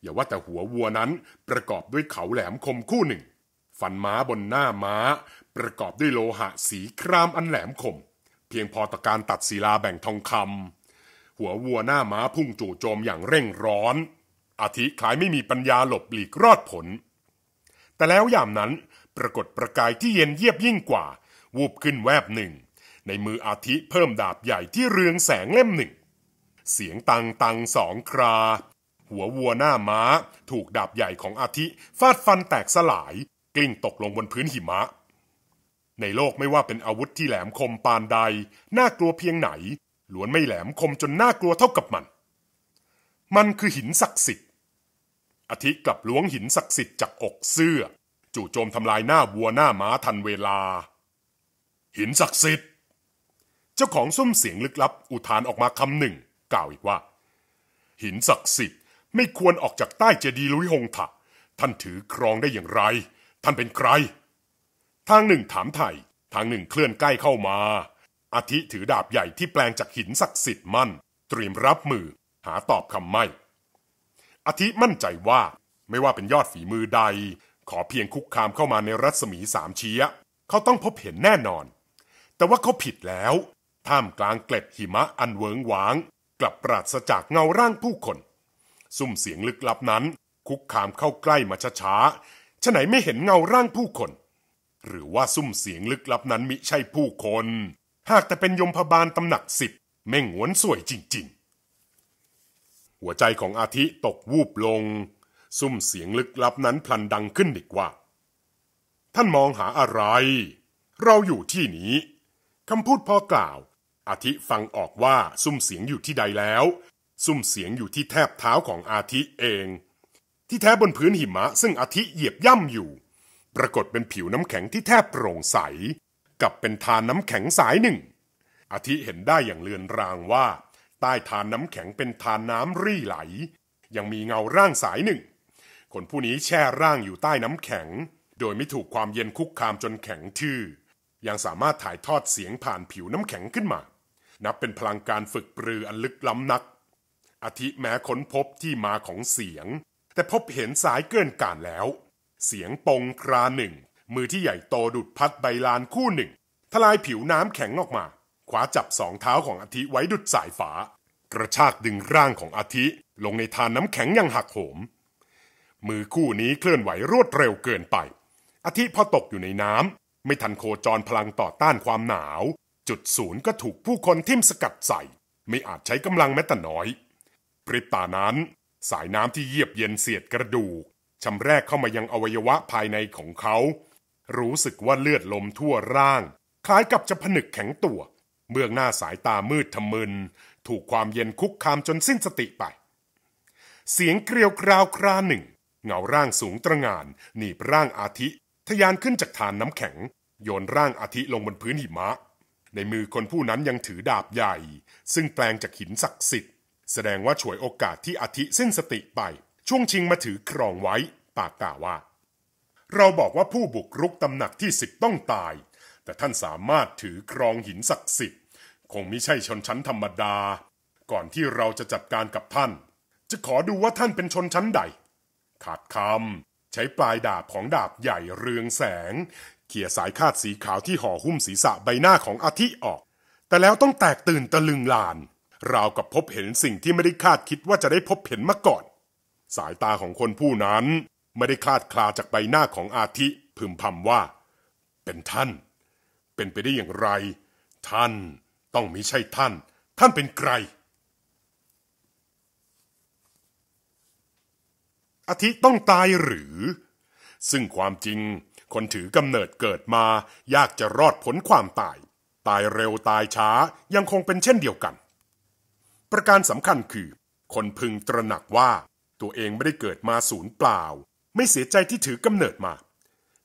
อย่าว่าแต่หัววัวนั้นประกอบด้วยเขาแหลมคมคู่หนึ่ง ฟันม้าบนหน้าม้า ประกอบด้วยโลหะสีครามอันแหลมคม เพียงพอต่อการตัดศิลาแบ่งทองคำหัววัวหน้าม้าพุ่งจู่โจมอย่างเร่งร้อน อาทิคล้ายไม่มีปัญญาหลบหลีกรอดผล แต่แล้วยามนั้นปรากฏประกายที่เย็นเยียบยิ่งกว่า วูบขึ้นแวบหนึ่งในมืออาทิเพิ่มดาบใหญ่ที่เรืองแสงเล่มหนึ่ง เสียงตังตังสองครา หัววัวหน้าม้า ถูกดาบใหญ่ของอาทิ ฟาดฟันแตกสลาย กลิ้งตกลงบนพื้นหิมะ ในโลกไม่ว่าเป็นอาวุธที่แหลมคมปานใดน่ากลัวเพียงไหนล้วนไม่แหลมคมจนน่ากลัวเท่ากับมัน มันคือหินศักดิ์สิทธิ์อาทิกลับล้วงหินศักดิ์สิทธิ์จากอกเสื้อ จู่โจมทำลายหน้าวัวหน้าม้าทันเวลา หินศักดิ์สิทธิ์จ้าของซุ้มเสียงลึกลับอุทานออกมาคำหนึ่ง กล่าวอีกว่า หินศักดิ์สิทธิ์ ไม่ควรออกจากใต้เจดีย์ลุยหงถะท่านถือครองได้อย่างไร ท่านเป็นใคร ทางหนึ่งถามไทยทางหนึ่งเคลื่อนใกล้เข้ามาอาทิถือดาบใหญ่ที่แปลงจากหินศักดิ์สิทธิ์มั่นเตรียมรับมือ หาตอบคำไม่อาทิมั่นใจว่า ไม่ว่าเป็นยอดฝีมือใด ขอเพียงคุกคามเข้ามาในรัศมีสามเชียเขาต้องพบเห็นแน่นอน แต่ว่าเขาผิดแล้วท่ามกลางเกล็ดหิมะอันเวิงหวาง กลับปราศจากเงาร่างผู้คนซุ่มเสียงลึกลับนั้นคุกคามเข้าใกล้มาช้าๆ ฉะไหนไม่เห็นเงาร่างผู้คน หรือว่าซุ่มเสียงลึกลับนั้นมิใช่ผู้คน หากแต่เป็นยมพบาลตำหนักสิบแม่งหวนสวยจริง ๆ หัวใจของอาทิตกวูบลงซุ่มเสียงลึกลับนั้นพลันดังขึ้นอีกว่า ท่านมองหาอะไร เราอยู่ที่นี้คำพูดพอกล่าวอาทิฟังออกว่าซุ่มเสียงอยู่ที่ใดแล้ว ซุ่มเสียงอยู่ที่แทบเท้าของอาทิเอง ที่แท้บนพื้นหิมะ ซึ่งอาทิเหยียบย่ำอยู่ ปรากฏเป็นผิวน้ำแข็งที่แทบโปร่งใสกับเป็นทานน้ำแข็งสายหนึ่ง อาทิเห็นได้อย่างเลือนรางว่า ใต้ทานน้ำแข็งเป็นทานน้ำรี่ไหล ยังมีเงาร่างสายหนึ่งคนผู้นี้แช่ร่างอยู่ใต้น้ำแข็ง โดยไม่ถูกความเย็นคุกคามจนแข็งทื่อ ยังสามารถถ่ายทอดเสียงผ่านผิวน้ำแข็งขึ้นมานับเป็นพลังการฝึกปรืออันลึกล้ำนัก อาทิแม้ค้นพบที่มาของเสียง แต่พบเห็นสายเกินการแล้ว เสียงปงคราหนึ่ง มือที่ใหญ่โตดุดพัดใบลานคู่หนึ่ง ทลายผิวน้ำแข็งออกมาคว้าจับสองเท้าของอาทิไว้ดุดสายฝา กระชากดึงร่างของอาทิลงในทานน้ำแข็งอย่างหักโหม มือคู่นี้เคลื่อนไหวรวดเร็วเกินไปอาทิพอตกอยู่ในน้ำไม่ทันโคจรพลังต่อต้านความหนาวจุดศูนย์ก็ถูกผู้คนทิ่มสกัดใส่ ไม่อาจใช้กำลังแม้แต่น้อย ปริตานั้น สายน้ำที่เยียบเย็นเสียดกระดูกชำแรกเข้ามายังอวัยวะภายในของเขา รู้สึกว่าเลือดลมทั่วร่าง คล้ายกับจะผนึกแข็งตัว เมื่องหน้าสายตามืดทะมึนถูกความเย็นคุกคามจนสิ้นสติไป เสียงเกลียวกราวคราหนึ่งเงาร่างสูงตระงาน หนีบร่างอาทิทยานขึ้นจากฐานน้ำแข็ง โยนร่างอาทิลงบนพื้นหิมะในมือคนผู้นั้นยังถือดาบใหญ่ ซึ่งแปลงจากหินศักดิ์สิทธิ์ แสดงว่าฉวยโอกาสที่อธิสิ้นสติไป ช่วงชิงมาถือครองไว้ ปากกล่าวว่า เราบอกว่าผู้บุกรุกตำหนักที่สิบต้องตาย แต่ท่านสามารถถือครองหินศักดิ์สิทธิ์ คงไม่ใช่ชนชั้นธรรมดา ก่อนที่เราจะจัดการกับท่าน จะขอดูว่าท่านเป็นชนชั้นใด ขาดคำใช้ปลายดาบของดาบใหญ่เรืองแสงเขี่ยสายคาดสีขาวที่ห่อหุ้มศีรษะใบหน้าของอาทิออก แต่แล้วต้องแตกตื่นตะลึงลานราวกับพบเห็นสิ่งที่ไม่ได้คาดคิดว่าจะได้พบเห็นมาก่อน สายตาของคนผู้นั้น ไม่ได้คลาดคลาจากใบหน้าของอาทิพึมพำว่า เป็นท่าน เป็นไปได้อย่างไร ท่านต้องมิใช่ท่าน ท่านเป็นใครอาทิต้องตายหรือ ซึ่งความจริงคนถือกำเนิดเกิดมา ยากจะรอดพ้นความตาย ตายเร็วตายช้ายังคงเป็นเช่นเดียวกัน ประการสำคัญคือ คนพึงตระหนักว่าตัวเองไม่ได้เกิดมาศูนย์เปล่า ไม่เสียใจที่ถือกำเนิดมา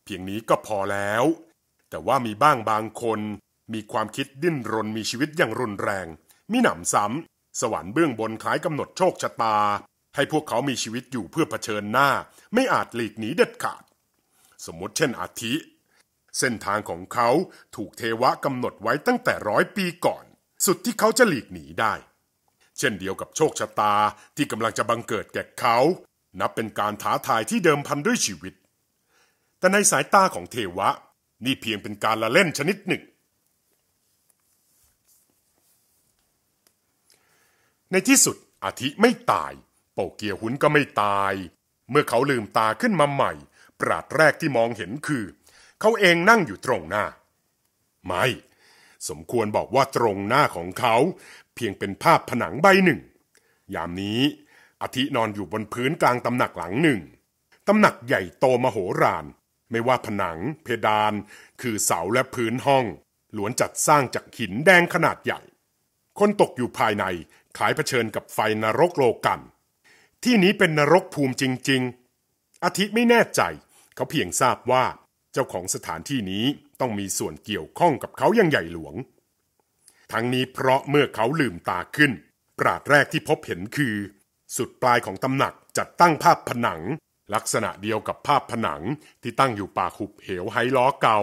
เพียงนี้ก็พอแล้ว แต่ว่ามีบ้างบางคน มีความคิดดิ้นรนมีชีวิตอย่างรุนแรงมิหนำซ้ำสวรรค์เบื้องบนคล้ายกำหนดโชคชะตา ให้พวกเขามีชีวิตอยู่เพื่อเผชิญหน้า ไม่อาจหลีกหนีเด็ดขาดสมมติเช่นอาทิเส้นทางของเขาถูกเทวะกำหนดไว้ตั้งแต่ร้อยปีก่อน สุดที่เขาจะหลีกหนีได้ เช่นเดียวกับโชคชะตาที่กำลังจะบังเกิดแก่เขา นับเป็นการท้าทายที่เดิมพันด้วยชีวิต แต่ในสายตาของเทวะนี่เพียงเป็นการละเล่นชนิดหนึ่ง ในที่สุดอาทิไม่ตาย โปเกียหุนก็ไม่ตาย เมื่อเขาลืมตาขึ้นมาใหม่ปราดแรกที่มองเห็นคือ เขาเองนั่งอยู่ตรงหน้า ไม่ สมควรบอกว่าตรงหน้าของเขา เพียงเป็นภาพผนังใบหนึ่ง ยามนี้ อธินอนอยู่บนพื้นกลางตำหนักหลังหนึ่งตำหนักใหญ่โตมโหฬารไม่ว่าผนัง เพดาน คือเสาและพื้นห้องล้วนจัดสร้างจากหินแดงขนาดใหญ่ คนตกอยู่ภายในขายเผชิญกับไฟนรกโลกันที่นี้เป็นนรกภูมิจริงอาทิไม่แน่ใจเขาเพียงทราบว่าเจ้าของสถานที่นี้ต้องมีส่วนเกี่ยวข้องกับเขาอย่างใหญ่หลวง ทั้งนี้เพราะเมื่อเขาลืมตาขึ้น ปราดแรกที่พบเห็นคือ สุดปลายของตำหนักจัดตั้งภาพผนัง ลักษณะเดียวกับภาพผนังที่ตั้งอยู่ป่าขุบเหวไฮล้อเกา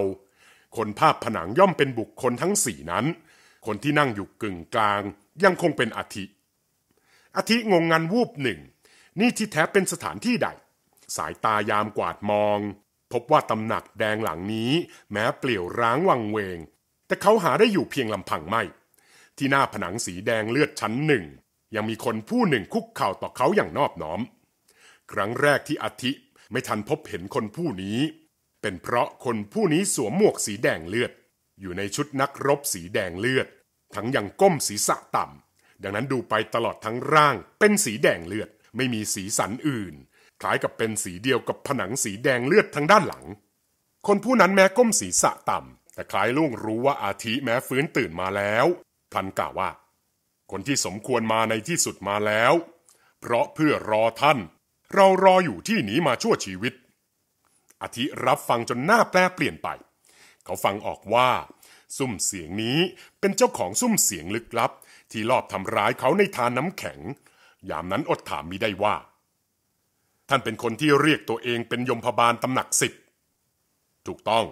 คนภาพผนังย่อมเป็นบุคคลทั้งสี่นั้น คนที่นั่งอยู่กึ่งกลาง ยังคงเป็นอาทิอาทิงงงันวูบหนึ่ง นี่ที่แท้เป็นสถานที่ใดสายตายามกวาดมอง พบว่าตำหนักแดงหลังนี้ แม้เปลี่ยวร้างวังเวง แต่เขาหาได้อยู่เพียงลำพังไม่ที่หน้าผนังสีแดงเลือดชั้นหนึ่งยังมีคนผู้หนึ่งคุกเข่าต่อเขาอย่างนอบน้อม ครั้งแรกที่อาทิไม่ทันพบเห็นคนผู้นี้ เป็นเพราะคนผู้นี้สวมหมวกสีแดงเลือด อยู่ในชุดนักรบสีแดงเลือด ทั้งยังก้มศีรษะต่ำดังนั้นดูไปตลอดทั้งร่าง เป็นสีแดงเลือด ไม่มีสีสันอื่นคล้ายกับเป็นสีเดียวกับผนังสีแดงเลือดทางด้านหลัง คนผู้นั้นแม้ก้มศีรษะต่ำ แต่คล้ายลุงรู้ว่าอาทิแม้ฟื้นตื่นมาแล้วท่านกล่าวว่า คนที่สมควรมาในที่สุดมาแล้ว เพราะเพื่อรอท่าน เรารออยู่ที่นี้มาชั่วชีวิต อาทิรับฟังจนหน้าแปลเปลี่ยนไป เขาฟังออกว่าซุ่มเสียงนี้เป็นเจ้าของซุ่มเสียงลึกลับ ที่ลอบทำร้ายเขาในทานน้ำแข็ง ยามนั้นอดถามมิได้ว่าท่านเป็นคนที่เรียกตัวเองเป็นยมพบาลตำหนักสิบ ถูกต้อง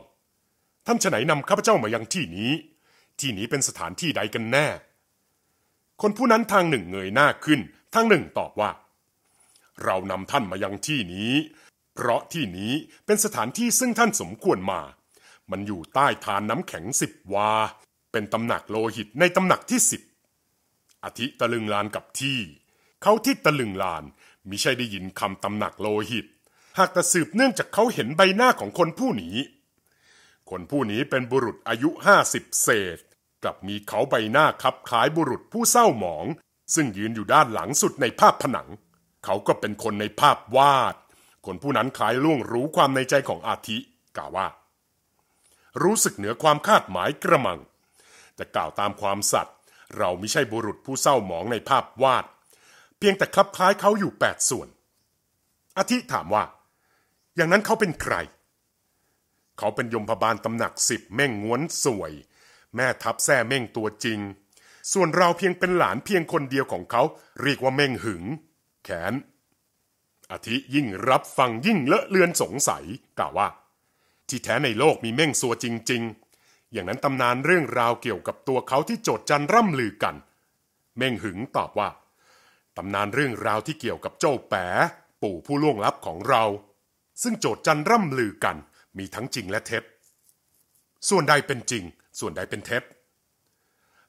ท่านฉไหนนำข้าพเจ้ามายังที่นี้ ที่นี้เป็นสถานที่ใดกันแน่ คนผู้นั้นทางหนึ่งเงยหน้าขึ้น ทางหนึ่งตอบว่า เรานำท่านมายังที่นี้ เพราะที่นี้เป็นสถานที่ซึ่งท่านสมควรมา มันอยู่ใต้ฐานน้ำแข็งสิบวา เป็นตำหนักโลหิตในตำหนักที่สิบอธิตะลึงลานกับที่ เขาที่ตะลึงลานมิใช่ได้ยินคำตำหนักโลหิต หากแต่สืบเนื่องจากเขาเห็นใบหน้าของคนผู้นี้ คนผู้นี้เป็นบุรุษอายุห้าสิบเศษ กลับมีเขาใบหน้าคับคล้ายบุรุษผู้เศร้าหมอง ซึ่งยืนอยู่ด้านหลังสุดในภาพผนัง เขาก็เป็นคนในภาพวาด คนผู้นั้นคล้ายล่วงรู้ความในใจของอาทิกล่าวว่า รู้สึกเหนือความคาดหมายกระมัง แต่กล่าวตามความสัตย์เราไม่ใช่บุรุษผู้เศร้าหมองในภาพวาดเพียงแต่คลับคล้ายเขาอยู่แปดส่วนอาทิถามว่า อย่างนั้นเขาเป็นใครเขาเป็นยมพบาลตำหนักสิบแม่งงวนสวย แม่ทับแท่แม่งตัวจริง ส่วนเราเพียงเป็นหลานเพียงคนเดียวของเขาเรียกว่าแม่งหึงแขนอาทิยิ่งรับฟังยิ่งเลอะเลือนสงสัย กล่าวว่า ที่แท้ในโลกมีแม่งสัวจริง ๆ อย่างนั้นตำนานเรื่องราวเกี่ยวกับตัวเขาที่โจดจันร่ำลือกันแม่งหึงตอบว่าตำนานเรื่องราวที่เกี่ยวกับเจ้าแปะปู่ผู้ล่วงลับของเรา ซึ่งโจทย์จันร่ำลือกัน มีทั้งจริงและเท็จส่วนใดเป็นจริง ส่วนใดเป็นเท็จ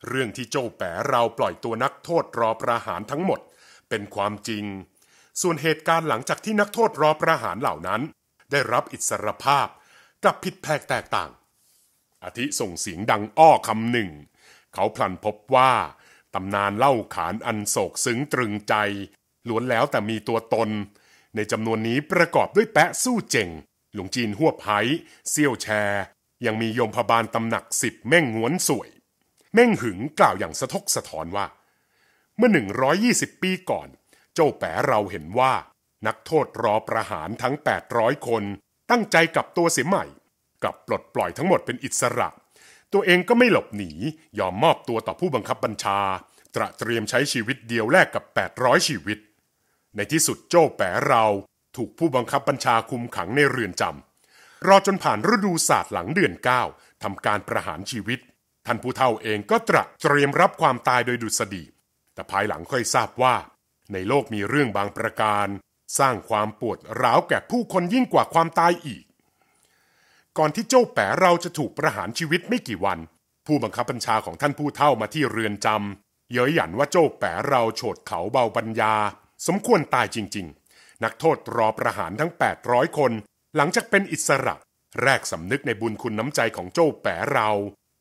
เรื่องที่เจ้าแปะเราปล่อยตัวนักโทษรอประหารทั้งหมด เป็นความจริง ส่วนเหตุการณ์หลังจากที่นักโทษรอประหารเหล่านั้น ได้รับอิสรภาพกับผิดแพกแตกต่างอาทิส่งเสียงดังอ้อคำหนึ่ง เขาพลันพบว่าตำนานเล่าขานอันโศกซึ้งตรึงใจล้วนแล้วแต่มีตัวตน ในจำนวนนี้ประกอบด้วยแปะสู้เจ่งหลวงจีนหัวไผ่เซี่ยวแชร์ ยังมีโยมพบาลตำหนักสิบแม่งหวนสวยแม่งหึงกล่าวอย่างสะทกสะ้อนว่า เมื่อ 120 ปีก่อนเจ้าแปะเราเห็นว่า นักโทษรอประหารทั้ง 800 คนตั้งใจกับตัวเสียใหม่ กับปลดปล่อยทั้งหมดเป็นอิสระตัวเองก็ไม่หลบหนี ยอมมอบตัวต่อผู้บังคับบัญชา ตระเตรียมใช้ชีวิตเดียวแลกกับ800ชีวิตในที่สุดโจ้แปรเราถูกผู้บังคับบัญชาคุมขังในเรือนจำรอจนผ่านฤดูศาสตร์หลังเดือน9ทำการประหารชีวิตท่านผู้เฒ่าเองก็ตระเตรียมรับความตายโดยดุษฎีแต่ภายหลังค่อยทราบว่า ในโลกมีเรื่องบางประการ สร้างความปวดร้าวแก่ผู้คนยิ่งกว่าความตายอีกก่อนที่เจ้าแป๋เราจะถูกประหารชีวิตไม่กี่วัน ผู้บังคับบัญชาของท่านผู้เฒ่ามาที่เรือนจำเย้ยหยันว่าเจ้าแป๋เราโฉดเขาเบาบัญญา สมควรตายจริง ๆ นักโทษรอประหารทั้ง 800 คน หลังจากเป็นอิสระ แรกสำนึกในบุญคุณน้ำใจของเจ้าแป๋เรา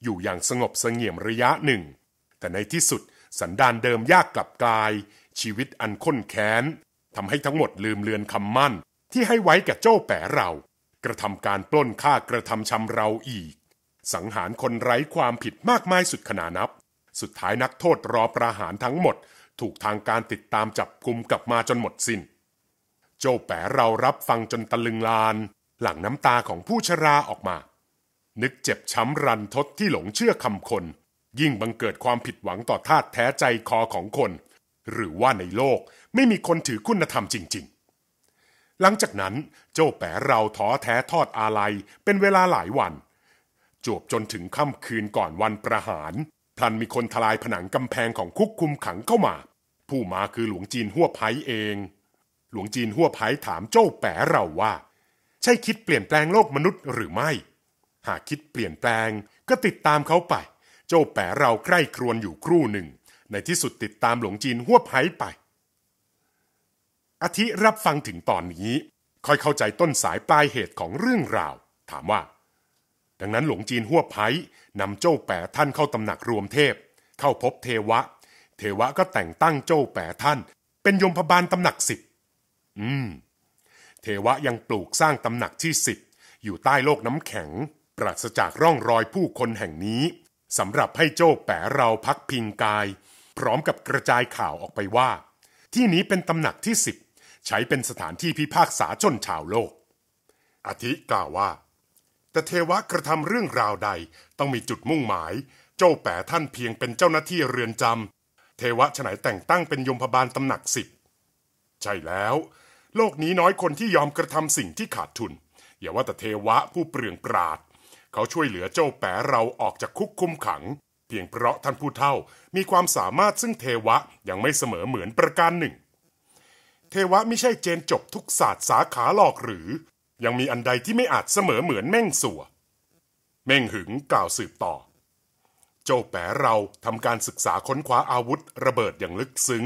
อยู่อย่างสงบเสงี่ยมระยะหนึ่ง แต่ในที่สุด สันดานเดิมยากกลับกลาย ชีวิตอันข้นแค้นทำให้ทั้งหมดลืมเลือนคำมั่น ที่ให้ไว้กับเจ้าแป๋เรากระทำการปล้นฆ่ากระทำชำเราอีก สังหารคนไร้ความผิดมากมายสุดขนานับ สุดท้ายนักโทษรอประหารทั้งหมด ถูกทางการติดตามจับกลุมกลับมาจนหมดสิน้น โจแปะเรารับฟังจนตะลึงลาน หลังน้ำตาของผู้ชราออกมา นึกเจ็บช้ำรันทดที่หลงเชื่อคำคน ยิ่งบังเกิดความผิดหวังต่อธาตุแท้ใจคอของคน หรือว่าในโลกไม่มีคนถือคุณธรรมจริง ๆหลังจากนั้นเจ้าแปรเราท้อแท้ทอดอาลัยเป็นเวลาหลายวันจวบจนถึงค่ำคืนก่อนวันประหารพลันมีคนทลายผนังกำแพงของคุกคุมขังเข้ามา ผู้มาคือหลวงจีนหัวไพเองหลวงจีนหัวไพถามเจ้าแปรเราว่าใช่คิดเปลี่ยนแปลงโลกมนุษย์หรือไม่ หากคิดเปลี่ยนแปลงก็ติดตามเขาไปเจ้าแปรเราใกล้ครวนอยู่ครู่หนึ่ง ในที่สุดติดตามหลวงจีนหัวไพไปอาทิรับฟังถึงตอนนี้ค่อยเข้าใจต้นสายปลายเหตุของเรื่องราว ถามว่า ดังนั้นหลวงจีนหัวไผ่นำเจ้าแปะท่านเข้าตำหนักรวมเทพ เข้าพบเทวะ เทวะก็แต่งตั้งเจ้าแปะท่าน เป็นยมพบาลตำหนักสิบอืม เทวะยังปลูกสร้างตำหนักที่สิบอยู่ใต้โลกน้ำแข็ง ปราศจากร่องรอยผู้คนแห่งนี้สำหรับให้เจ้าแปะเราพักพิงกาย พร้อมกับกระจายข่าวออกไปว่า ที่นี้เป็นตำหนักที่สิบใช้เป็นสถานที่พิพากษาชนชาวโลก อธิกล่าวว่า แต่เทวะ กระทำเรื่องราวใดต้องมีจุดมุ่งหมาย เจ้าแป๋ท่านเพียงเป็นเจ้าหน้าที่เรือนจำเทวะฉนัยแต่งตั้งเป็นยมพบาลตำหนักสิบ ใช่แล้ว โลกนี้น้อยคนที่ยอมกระทำสิ่งที่ขาดทุน อย่าว่าแต่เทวะผู้เปลืองปราด เขาช่วยเหลือเจ้าแป๋เราออกจากคุกคุมขัง เพียงเพราะท่านผู้เท่ามีความสามารถซึ่งเทวะยังไม่เสมอเหมือนประการหนึ่งเทวะไม่ใช่เจนจบทุกศาสตร์สาขาหลอกหรือ ยังมีอันใดที่ไม่อาจเสมอเหมือนแม่งสัวเม่งหึงกล่าวสืบต่อ โจ้แปเราทำการศึกษาค้นคว้าอาวุธ ระเบิดอย่างลึกซึ้ง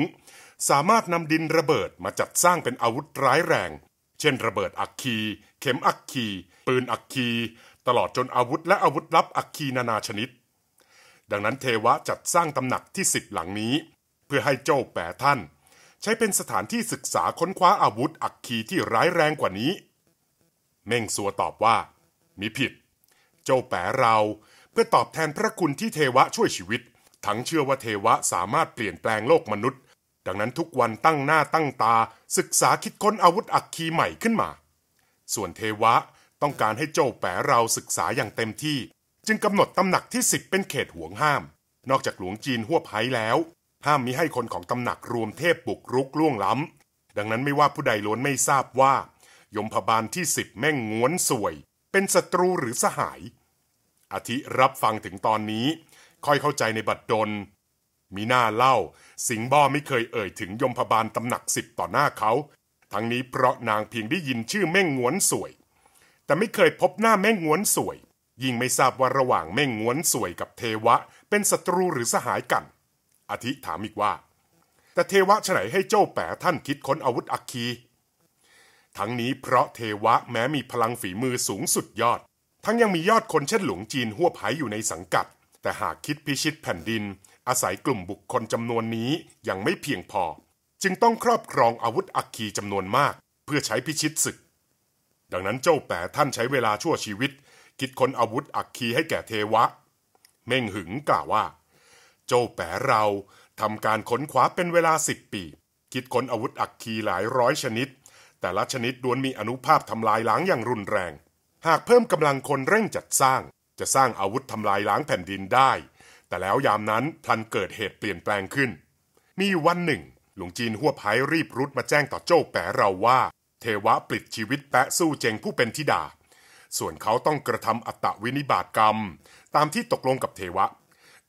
สามารถนำดินระเบิดมาจัดสร้างเป็นอาวุธร้ายแรง เช่นระเบิดอักคี เข็มอักคี ปืนอักคี ตลอดจนอาวุธและอาวุธลับอักคีนานาชนิด ดังนั้นเทวะจัดสร้างตำหนักที่สิบหลังนี้ เพื่อให้โจ้แปท่านใช้เป็นสถานที่ศึกษาค้นคว้าอาวุธอักขีที่ร้ายแรงกว่านี้ เม่งสัวตอบว่ามีผิดเจ้าแปรเราเพื่อตอบแทนพระคุณที่เทวะช่วยชีวิต ทั้งเชื่อว่าเทวะสามารถเปลี่ยนแปลงโลกมนุษย์ ดังนั้นทุกวันตั้งหน้าตั้งตาศึกษาคิดค้นอาวุธอักขีใหม่ขึ้นมา ส่วนเทวะต้องการให้เจ้าแปรเราศึกษาอย่างเต็มที่ จึงกำหนดตำหนักที่สิบเป็นเขตห่วงห้าม นอกจากหลวงจีนหัวไพแล้วห้ามมิให้คนของตำหนักรวมเทพบุกรุกล่วงล้ำดังนั้นไม่ว่าผู้ใดล้วนไม่ทราบว่า ยมพบาลที่สิบแม่งงวนสวยเป็นศัตรูหรือสหายอธิรับฟังถึงตอนนี้ ค่อยเข้าใจในบัดดล มีหน้าเล่า สิงบ่อไม่เคยเอ่ยถึงยมพบาลตำหนักสิบต่อหน้าเขา ทั้งนี้เพราะนางเพียงได้ยินชื่อแม่งงวนสวย แต่ไม่เคยพบหน้าแม่งงวนสวย ยิ่งไม่ทราบว่าระหว่างแม่งงวนสวยกับเทวะ เป็นศัตรูหรือสหายกันอธิถามอีกว่า แต่เทวะฉไหนให้เจ้าแปะท่านคิดค้นอาวุธอักคี ทั้งนี้เพราะเทวะแม้มีพลังฝีมือสูงสุดยอด ทั้งยังมียอดคนเช่นหลวงจีนหัวไายอยู่ในสังกัด แต่หากคิดพิชิตแผ่นดิน อาศัยกลุ่มบุคคลจำนวนนี้ยังไม่เพียงพอ จึงต้องครอบครองอาวุธอักคีจำนวนมาก เพื่อใช้พิชิตศึก ดังนั้นเจ้าแปะท่านใช้เวลาชั่วชีวิตคิดค้นอาวุธอักคีให้แก่เทวะ เม่งหึงกล่าวว่าโจ้แปเราทำการค้นคว้าเป็นเวลาสิบปี คิดค้นอาวุธอักคีหลายร้อยชนิด แต่ละชนิดด้วนมีอนุภาพทำลายล้างอย่างรุนแรง หากเพิ่มกำลังคนเร่งจัดสร้าง จะสร้างอาวุธทำลายล้างแผ่นดินได้ แต่แล้วยามนั้นทันเกิดเหตุเปลี่ยนแปลงขึ้น มีวันหนึ่งหลวงจีนหัวไพรีบรุดมาแจ้งต่อโจ้แปเราว่า เทวะปลิดชีวิตแปะสู้เจงผู้เป็นทิดา ส่วนเขาต้องกระทำอัตตวินิบาตกรรม ตามที่ตกลงกับเทวะ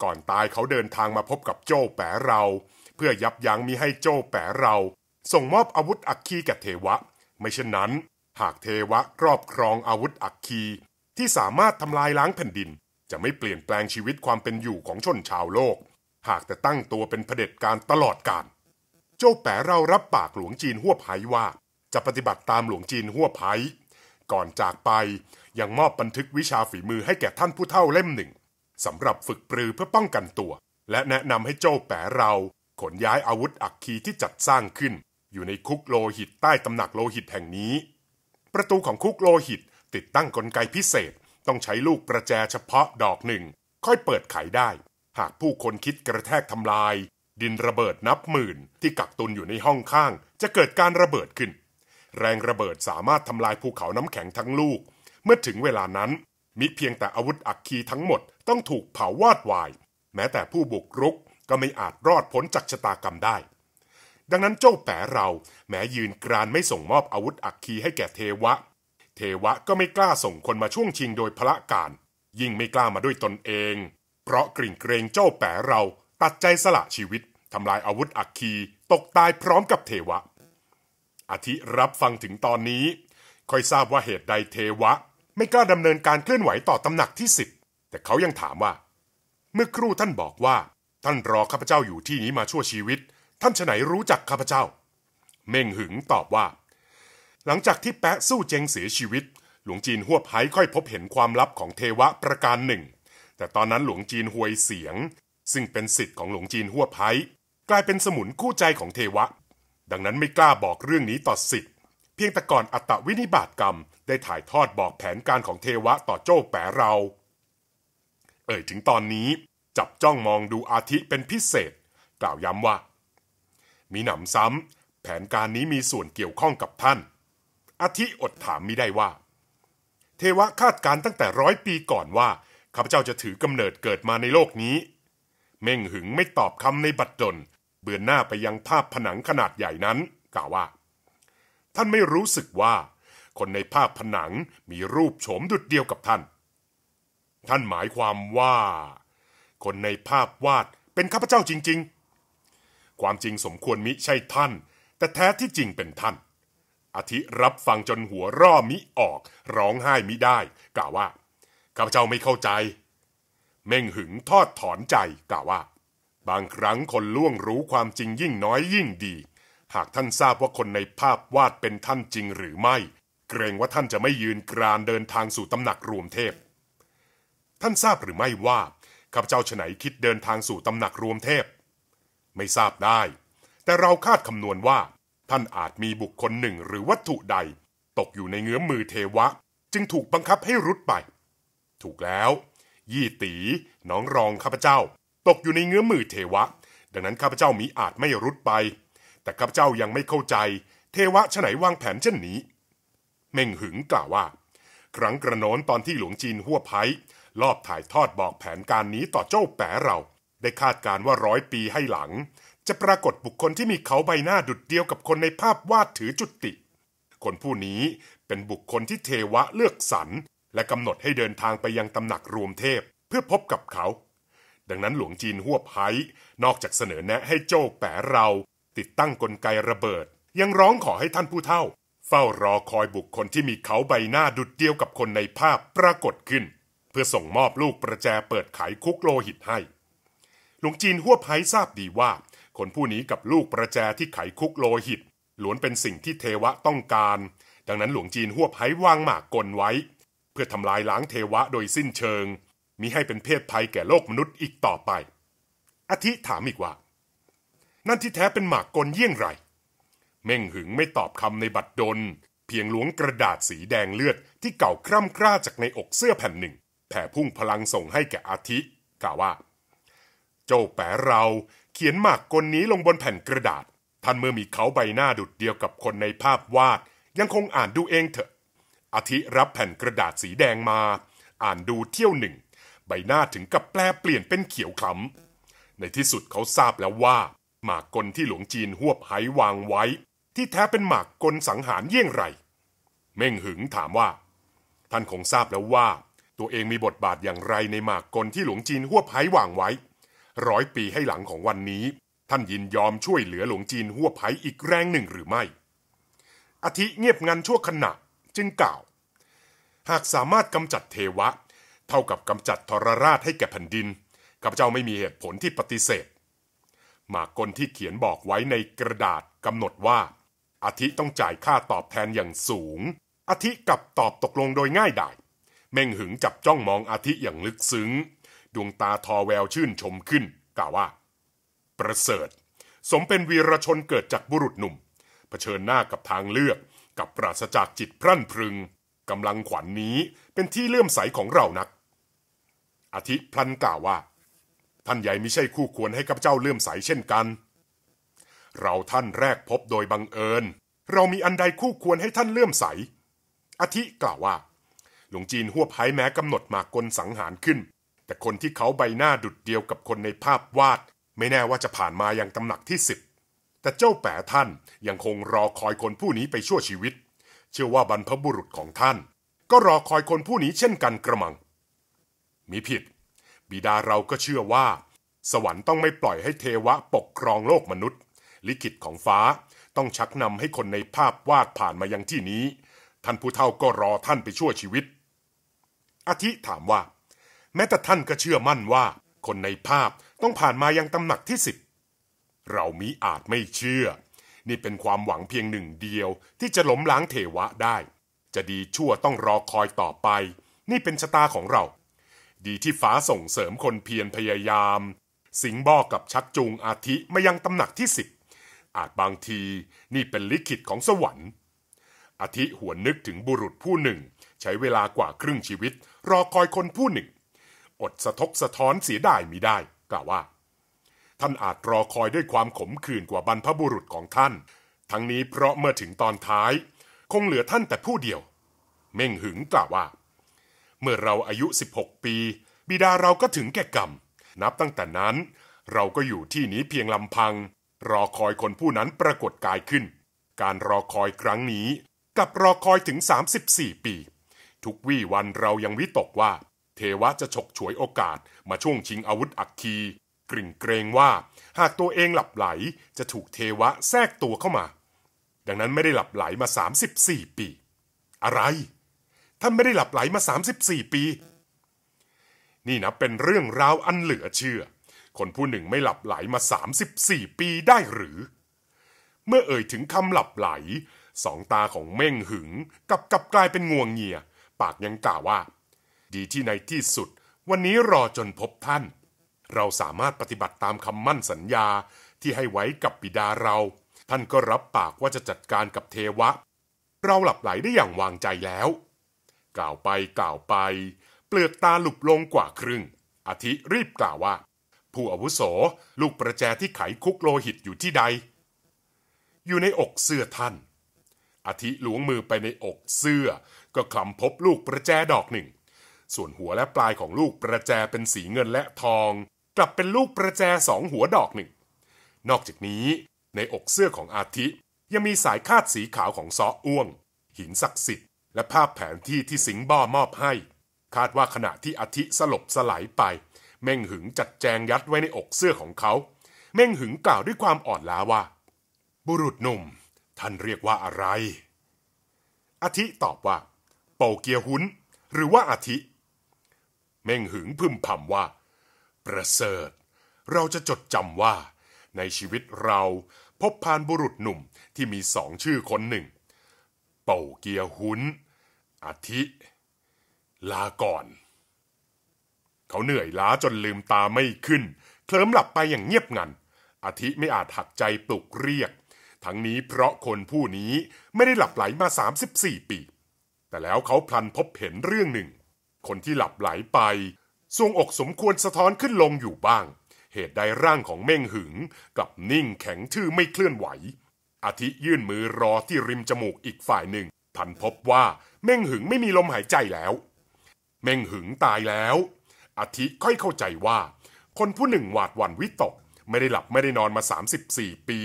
ก่อนตายเขาเดินทางมาพบกับโจ้แปรเรา เพื่อยับยั้งมิให้โจ้แปรเรา ส่งมอบอาวุธอักคีแก่เทวะ ไม่เช่นนั้น หากเทวะครอบครองอาวุธอักคีที่สามารถทำลายล้างแผ่นดิน จะไม่เปลี่ยนแปลงชีวิตความเป็นอยู่ของชนชาวโลก หากแต่ตั้งตัวเป็นเผด็จการตลอดกาลโจ้แปรเรารับปากหลวงจีนหัวไ่ว่า จะปฏิบัติตามหลวงจีนหัวไ่ก่อนจากไปยังมอบบันทึกวิชาฝีมือให้แก่ท่านผู้เฒ่าเล่มหนึ่งสำหรับฝึกปรือเพื่อป้องกันตัว และแนะนำให้โจ้แปเรา ขนย้ายอาวุธอักคีที่จัดสร้างขึ้น อยู่ในคุกโลหิตใต้ตำหนักโลหิตแห่งนี้ ประตูของคุกโลหิตติดตั้งกลไกพิเศษ ต้องใช้ลูกประแจเฉพาะดอกหนึ่ง ค่อยเปิดไขได้ หากผู้คนคิดกระแทกทำลาย ดินระเบิดนับหมื่น ที่กักตุนอยู่ในห้องข้าง จะเกิดการระเบิดขึ้น แรงระเบิดสามารถทำลายภูเขาน้ำแข็งทั้งลูก เมื่อถึงเวลานั้นมิเพียงแต่อาวุธอักคีทั้งหมดต้องถูกเผาวอดวาย แม้แต่ผู้บุกรุกก็ไม่อาจรอดพ้นจากชะตากรรมได้ ดังนั้นเจ้าแปเรา แม้ยืนกรานไม่ส่งมอบอาวุธอักคีให้แก่เทวะ เทวะก็ไม่กล้าส่งคนมาช่วงชิงโดยพละการ ยิ่งไม่กล้ามาด้วยตนเอง เพราะกริ่งเกรงเจ้าแปเรา ตัดใจสละชีวิต ทำลายอาวุธอักคีตกตายพร้อมกับเทวะอาทิรับฟังถึงตอนนี้ ค่อยทราบว่าเหตุใดเทวะ ไม่กล้าดำเนินการเคลื่อนไหวต่อตำหนักที่สิบแต่เขายังถามว่า เมื่อครู่ท่านบอกว่า ท่านรอข้าพเจ้าอยู่ที่นี้มาชั่วชีวิต ท่านฉไหนรู้จักข้าพเจ้า เม่งหึงตอบว่า หลังจากที่แปะสู้เจงเสียชีวิต หลวงจีนหัวไผ่ค่อยพบเห็นความลับของเทวะประการหนึ่ง แต่ตอนนั้นหลวงจีนหวยเสียง ซึ่งเป็นสิทธิ์ของหลวงจีนหัวไผ่กลายเป็นสมุนคู่ใจของเทวะ ดังนั้นไม่กล้าบอกเรื่องนี้ต่อสิทธิ์เพียงแต่ก่อนอัตวินิบาตกรรมได้ถ่ายทอดบอกแผนการของเทวะต่อโจ้แปรเราเอ่ยถึงตอนนี้จับจ้องมองดูอาทิเป็นพิเศษ กล่าวย้ำว่า มีหนำซ้ำ แผนการนี้มีส่วนเกี่ยวข้องกับท่าน อาทิอดถามไม่ได้ว่า เทวะคาดการตั้งแต่ร้อยปีก่อนว่า ข้าพเจ้าจะถือกำเนิดเกิดมาในโลกนี้ เม่งหึงไม่ตอบคำในบัตรดล เบือนหน้าไปยังภาพผนังขนาดใหญ่นั้น กล่าวว่า ท่านไม่รู้สึกว่า คนในภาพผนังมีรูปโฉมดุดเดียวกับท่านท่านหมายความว่า คนในภาพวาดเป็นข้าพเจ้าจริง ๆ ความจริงสมควรมิใช่ท่าน แต่แท้ที่จริงเป็นท่านอาทิรับฟังจนหัวร่อมิออก ร้องไห้มิได้ กล่าวว่าข้าพเจ้าไม่เข้าใจ เม่งหึงทอดถอนใจกล่าวว่า บางครั้งคนล่วงรู้ความจริงยิ่งน้อยยิ่งดี หากท่านทราบว่าคนในภาพวาดเป็นท่านจริงหรือไม่ เกรงว่าท่านจะไม่ยืนกรานเดินทางสู่ตำหนักรวมเทพท่านทราบหรือไม่ว่าข้าพเจ้าฉไหนคิดเดินทางสู่ตำหนักรวมเทพ ไม่ทราบได้ แต่เราคาดคำนวณว่า ท่านอาจมีบุคคลหนึ่งหรือวัตถุใด ตกอยู่ในเงื้อมมือเทวะ จึงถูกบังคับให้รุดไป ถูกแล้ว ยี่ตีน้องรองข้าพเจ้า ตกอยู่ในเงื้อมมือเทวะ ดังนั้นข้าพเจ้ามีอาจไม่รุดไป แต่ข้าพเจ้ายังไม่เข้าใจ เทวะฉไหนวางแผนเช่นนี้ เม่งหึงกล่าวว่า ครั้งกระโน้นตอนที่หลวงจีนหัวไพลอบถ่ายทอดบอกแผนการนี้ต่อเจ้าแป๋เรา ได้คาดการว่าร้อยปีให้หลัง จะปรากฏบุคคลที่มีเขาใบหน้าดุดเดียวกับคนในภาพวาดถือจุติ คนผู้นี้เป็นบุคคลที่เทวะเลือกสรรและกำหนดให้เดินทางไปยังตำหนักรวมเทพเพื่อพบกับเขา ดังนั้นหลวงจีนหัวไพนอกจากเสนอแนะให้โจ้แป๋เรา ติดตั้งกลไกระเบิด ยังร้องขอให้ท่านผู้เท่า เฝ้ารอคอยบุคคลที่มีเขาใบหน้าดุดเดียวกับคนในภาพปรากฏขึ้นพื่อส่งมอบลูกประแจเปิดไขคุกโลหิตให้ หลวงจีนหัวไพทราบดีว่า คนผู้นี้กับลูกประแจที่ ไขคุกโลหิตล้วนเป็นสิ่งที่เทวะต้องการ ดังนั้นหลวงจีนหัวไพวางหมากกลไว้ เพื่อทำลายล้างเทวะโดยสิ้นเชิงมิให้เป็นเพศภัยแก่โลกมนุษย์อีกต่อไป อธิถามอีกว่า นั่นที่แท้เป็นหมากกลเยี่ยงไรเม่งหึงไม่ตอบคำในบัตรดลเพียงล้วงกระดาษสีแดงเลือดที่เก่าคร่ำคร่าจากในอกเสื้อแผ่นหนึ่งแผ่พุ่งพลังส่งให้แก่อาทิ กล่าวว่าเจ้าแปเรา เขียนหมากกลนี้ลงบนแผ่นกระดาษ ท่านเมื่อมีเขาใบหน้าดุดเดียวกับคนในภาพวาด ยังคงอ่านดูเองเถอะอาทิรับแผ่นกระดาษสีแดงมา อ่านดูเที่ยวหนึ่ง ใบหน้าถึงกับแปลเปลี่ยนเป็นเขียวขำในที่สุดเขาทราบแล้วว่า หมากกลที่หลวงจีนหวบไหวางไว้ ที่แท้เป็นหมากกลสังหารเยี่ยงไรเม่งหึงถามว่า ท่านคงทราบแล้วว่าตัวเองมีบทบาทอย่างไรในหมากกลที่หลวงจีนหัวไผ่วางไว้ ร้อยปีให้หลังของวันนี้ ท่านยินยอมช่วยเหลือหลวงจีนหัวไผ่อีกแรงหนึ่งหรือไม่อธิเงียบงันชั่วขณะจึงกล่าว หากสามารถกำจัดเทวะ เท่ากับกำจัดทรราชให้แก่แผ่นดินข้าพเจ้าไม่มีเหตุผลที่ปฏิเสธหมากกลที่เขียนบอกไว้ในกระดาษกำหนดว่าอาทิต้องจ่ายค่าตอบแทนอย่างสูงอาทิกับตอบตกลงโดยง่ายดายเม่งหึงจับจ้องมองอาทิอย่างลึกซึ้งดวงตาทอแววชื่นชมขึ้น กล่าวว่า ประเสริฐ สมเป็นวีรชนเกิดจากบุรุษหนุ่มเผชิญหน้ากับทางเลือกกับปราศจากจิตพรั่นพรึง กำลังขวัญนนี้เป็นที่เลื่อมใสของเรานักอาทิพลันกล่าวว่า ท่านใหญ่ไม่ใช่คู่ควรให้กับเจ้าเลื่อมใสเช่นกัน เราท่านแรกพบโดยบังเอิญ เรามีอันใดคู่ควรให้ท่านเลื่อมใสอาทิกล่าวว่าหลวงจีนหัวไพแม้กำหนดหมากลสังหารขึ้น แต่คนที่เขาใบหน้าดุดเดียวกับคนในภาพวาด ไม่แน่ว่าจะผ่านมายังตำหนักที่สิบแต่เจ้าแปะท่านยังคงรอคอยคนผู้นี้ไปชั่วชีวิต เชื่อว่าบรรพบุรุษของท่าน ก็รอคอยคนผู้นี้เช่นกันกระมังมีผิด บิดาเราก็เชื่อว่า สวรรค์ต้องไม่ปล่อยให้เทวะปกครองโลกมนุษย์ ลิขิตของฟ้า ต้องชักนำให้คนในภาพวาดผ่านมายังที่นี้ ท่านผู้เฒ่าก็รอท่านไปชั่วชีวิตอาทิถามว่า แม้แต่ท่านก็เชื่อมั่นว่า คนในภาพต้องผ่านมายังตำหนักที่สิบเรามิอาจไม่เชื่อ นี่เป็นความหวังเพียงหนึ่งเดียว ที่จะล้มล้างเทวะได้ จะดีชั่วต้องรอคอยต่อไป นี่เป็นชะตาของเรา ดีที่ฟ้าส่งเสริมคนเพียรพยายาม สิงบอกกับชักจูงอาทิมายังตำหนักที่สิบอาจบางทีนี่เป็นลิขิตของสวรรค์อาทิหัวนึกถึงบุรุษผู้หนึ่งใช้เวลากว่าครึ่งชีวิตรอคอยคนผู้หนึ่งอดสะทกสะท้อนเสียดายมิได้ กล่าวว่าท่านอาจรอคอยด้วยความขมขื่นกว่าบรรพบุรุษของท่าน ทั้งนี้เพราะเมื่อถึงตอนท้าย คงเหลือท่านแต่ผู้เดียว เม่งหึงกล่าวว่า เมื่อเราอายุ16ปี บิดาเราก็ถึงแก่กรรม นับตั้งแต่นั้น เราก็อยู่ที่นี้เพียงลำพัง รอคอยคนผู้นั้นปรากฏกายขึ้น การรอคอยครั้งนี้กับรอคอยถึง34ปีทุกวี่วันเรายังวิตกว่า เทวะจะฉกฉวยโอกาสมาช่วงชิงอาวุธอักคี กริ่งเกรง ว่า หากตัวเองหลับไหลจะถูกเทวะแทรกตัวเข้ามา ดังนั้นไม่ได้หลับไหล มา 34 ปี อะไรท่านไม่ได้หลับไหลมา 34 ปี นี่นะ เป็นเรื่องราว อันเหลือเชื่อ คน ผู้ หนึ่งไม่หลับไหลมา34ปีได้หรือ เมื่อเอ่ยถึงคำหลับไหลสองตาของเม่งหึงกับกลับกลายเป็นงวงเงียปากยังกล่าวว่า ดีที่ในที่สุด วันนี้รอจนพบท่าน เราสามารถปฏิบัติตามคำมั่นสัญญาที่ให้ไว้กับบิดาเรา ท่านก็รับปากว่าจะจัดการกับเทวะ เราหลับไหลได้อย่างวางใจแล้ว กล่าวไปกล่าวไป เปลือกตาหลุบลงกว่าครึ่งอธิรีบกล่าวว่าผู้อาวุโส ลูกประแจที่ไขคุกโลหิตอยู่ที่ใด อยู่ในอกเสื้อท่านอธิหลวงมือไปในอกเสื้อก็คลำพบลูกประแจดอกหนึ่ง ส่วนหัวและปลายของลูกประแจเป็นสีเงินและทอง กลับเป็นลูกประแจสองหัวดอกหนึ่ง นอกจากนี้ ในอกเสื้อของอาทิยังมีสายคาดสีขาวของซออ้วง หินศักดิ์สิทธิ์ และภาพแผนที่ที่สิงบ่อมอบให้ คาดว่าขณะที่อาทิสลบสลายไป แม่งหึงจัดแจงยัดไว้ในอกเสื้อของเขาแม่งหึงกล่าวด้วยความอ่อนล้าว่า บุรุษหนุ่มท่านเรียกว่าอะไรอาทิตอบว่าเป่าเกียหุนหรือว่าอาทิเม่งหึงพึมพำว่า ประเสริฐ เราจะจดจำว่า ในชีวิตเราพบพานบุรุษหนุ่มที่มีสองชื่อคนหนึ่งเป่าเกียหุนอาทิ ลาก่อน เขาเหนื่อยล้าจนลืมตาไม่ขึ้นเคลิ้มหลับไปอย่างเงียบงันอาทิไม่อาจหักใจปลุกเรียก ทั้งนี้เพราะคนผู้นี้ไม่ได้หลับไหลมา 34 ปีแต่แล้วเขาพลันพบเห็นเรื่องหนึ่ง คนที่หลับไหลไป ทรงอกสมควรสะท้อนขึ้นลงอยู่บ้าง เหตุใดร่างของเม่งหึงกลับนิ่งแข็งทื่อไม่เคลื่อนไหว อาทิยื่นมือรอที่ริมจมูกอีกฝ่ายหนึ่งพันพบว่าเม่งหึงไม่มีลมหายใจแล้ว เม่งหึงตายแล้ว อาทิค่อยเข้าใจว่าคนผู้หนึ่งหวาดหวั่นวิตกไม่ได้หลับไม่ได้นอนมา34ปี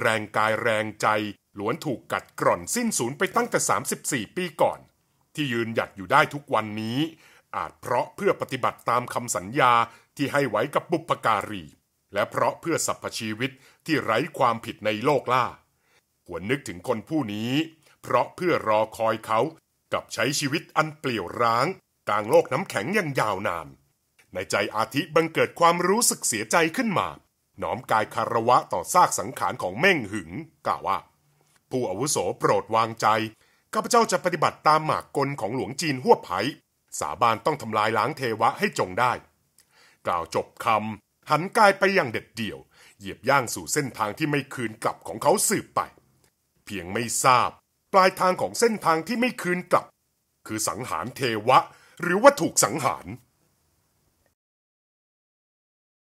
แรงกายแรงใจล้วนถูกกัดกร่อนสิ้นสูญไปตั้งแต่ 34 ปีก่อน ที่ยืนหยัดอยู่ได้ทุกวันนี้ อาจเพราะเพื่อปฏิบัติตามคำสัญญาที่ให้ไว้กับบุพการี และเพราะเพื่อสรรพชีวิตที่ไร้ความผิดในโลกล่าหวนนึกถึงคนผู้นี้เพราะเพื่อรอคอยเขากับใช้ชีวิตอันเปลี่ยวร้าง กลางโลกน้ำแข็งอย่างยาวนานในใจอาทิบังเกิดความรู้สึกเสียใจขึ้นมาน้อมกายคารวะต่อซากสังขารของเม่งหึงกล่าวว่าผู้อาวุโสโปรดวางใจข้าพเจ้าจะปฏิบัติตามหมากกลของหลวงจีนหัวไผ่สาบานต้องทำลายล้างเทวะให้จงได้ กล่าวจบคำหันกายไปอย่างเด็ดเดี่ยว เหยียบย่างสู่เส้นทางที่ไม่คืนกลับของเขาสืบไป เพียงไม่ทราบปลายทางของเส้นทางที่ไม่คืนกลับ คือสังหารเทวะหรือว่าถูกสังหาร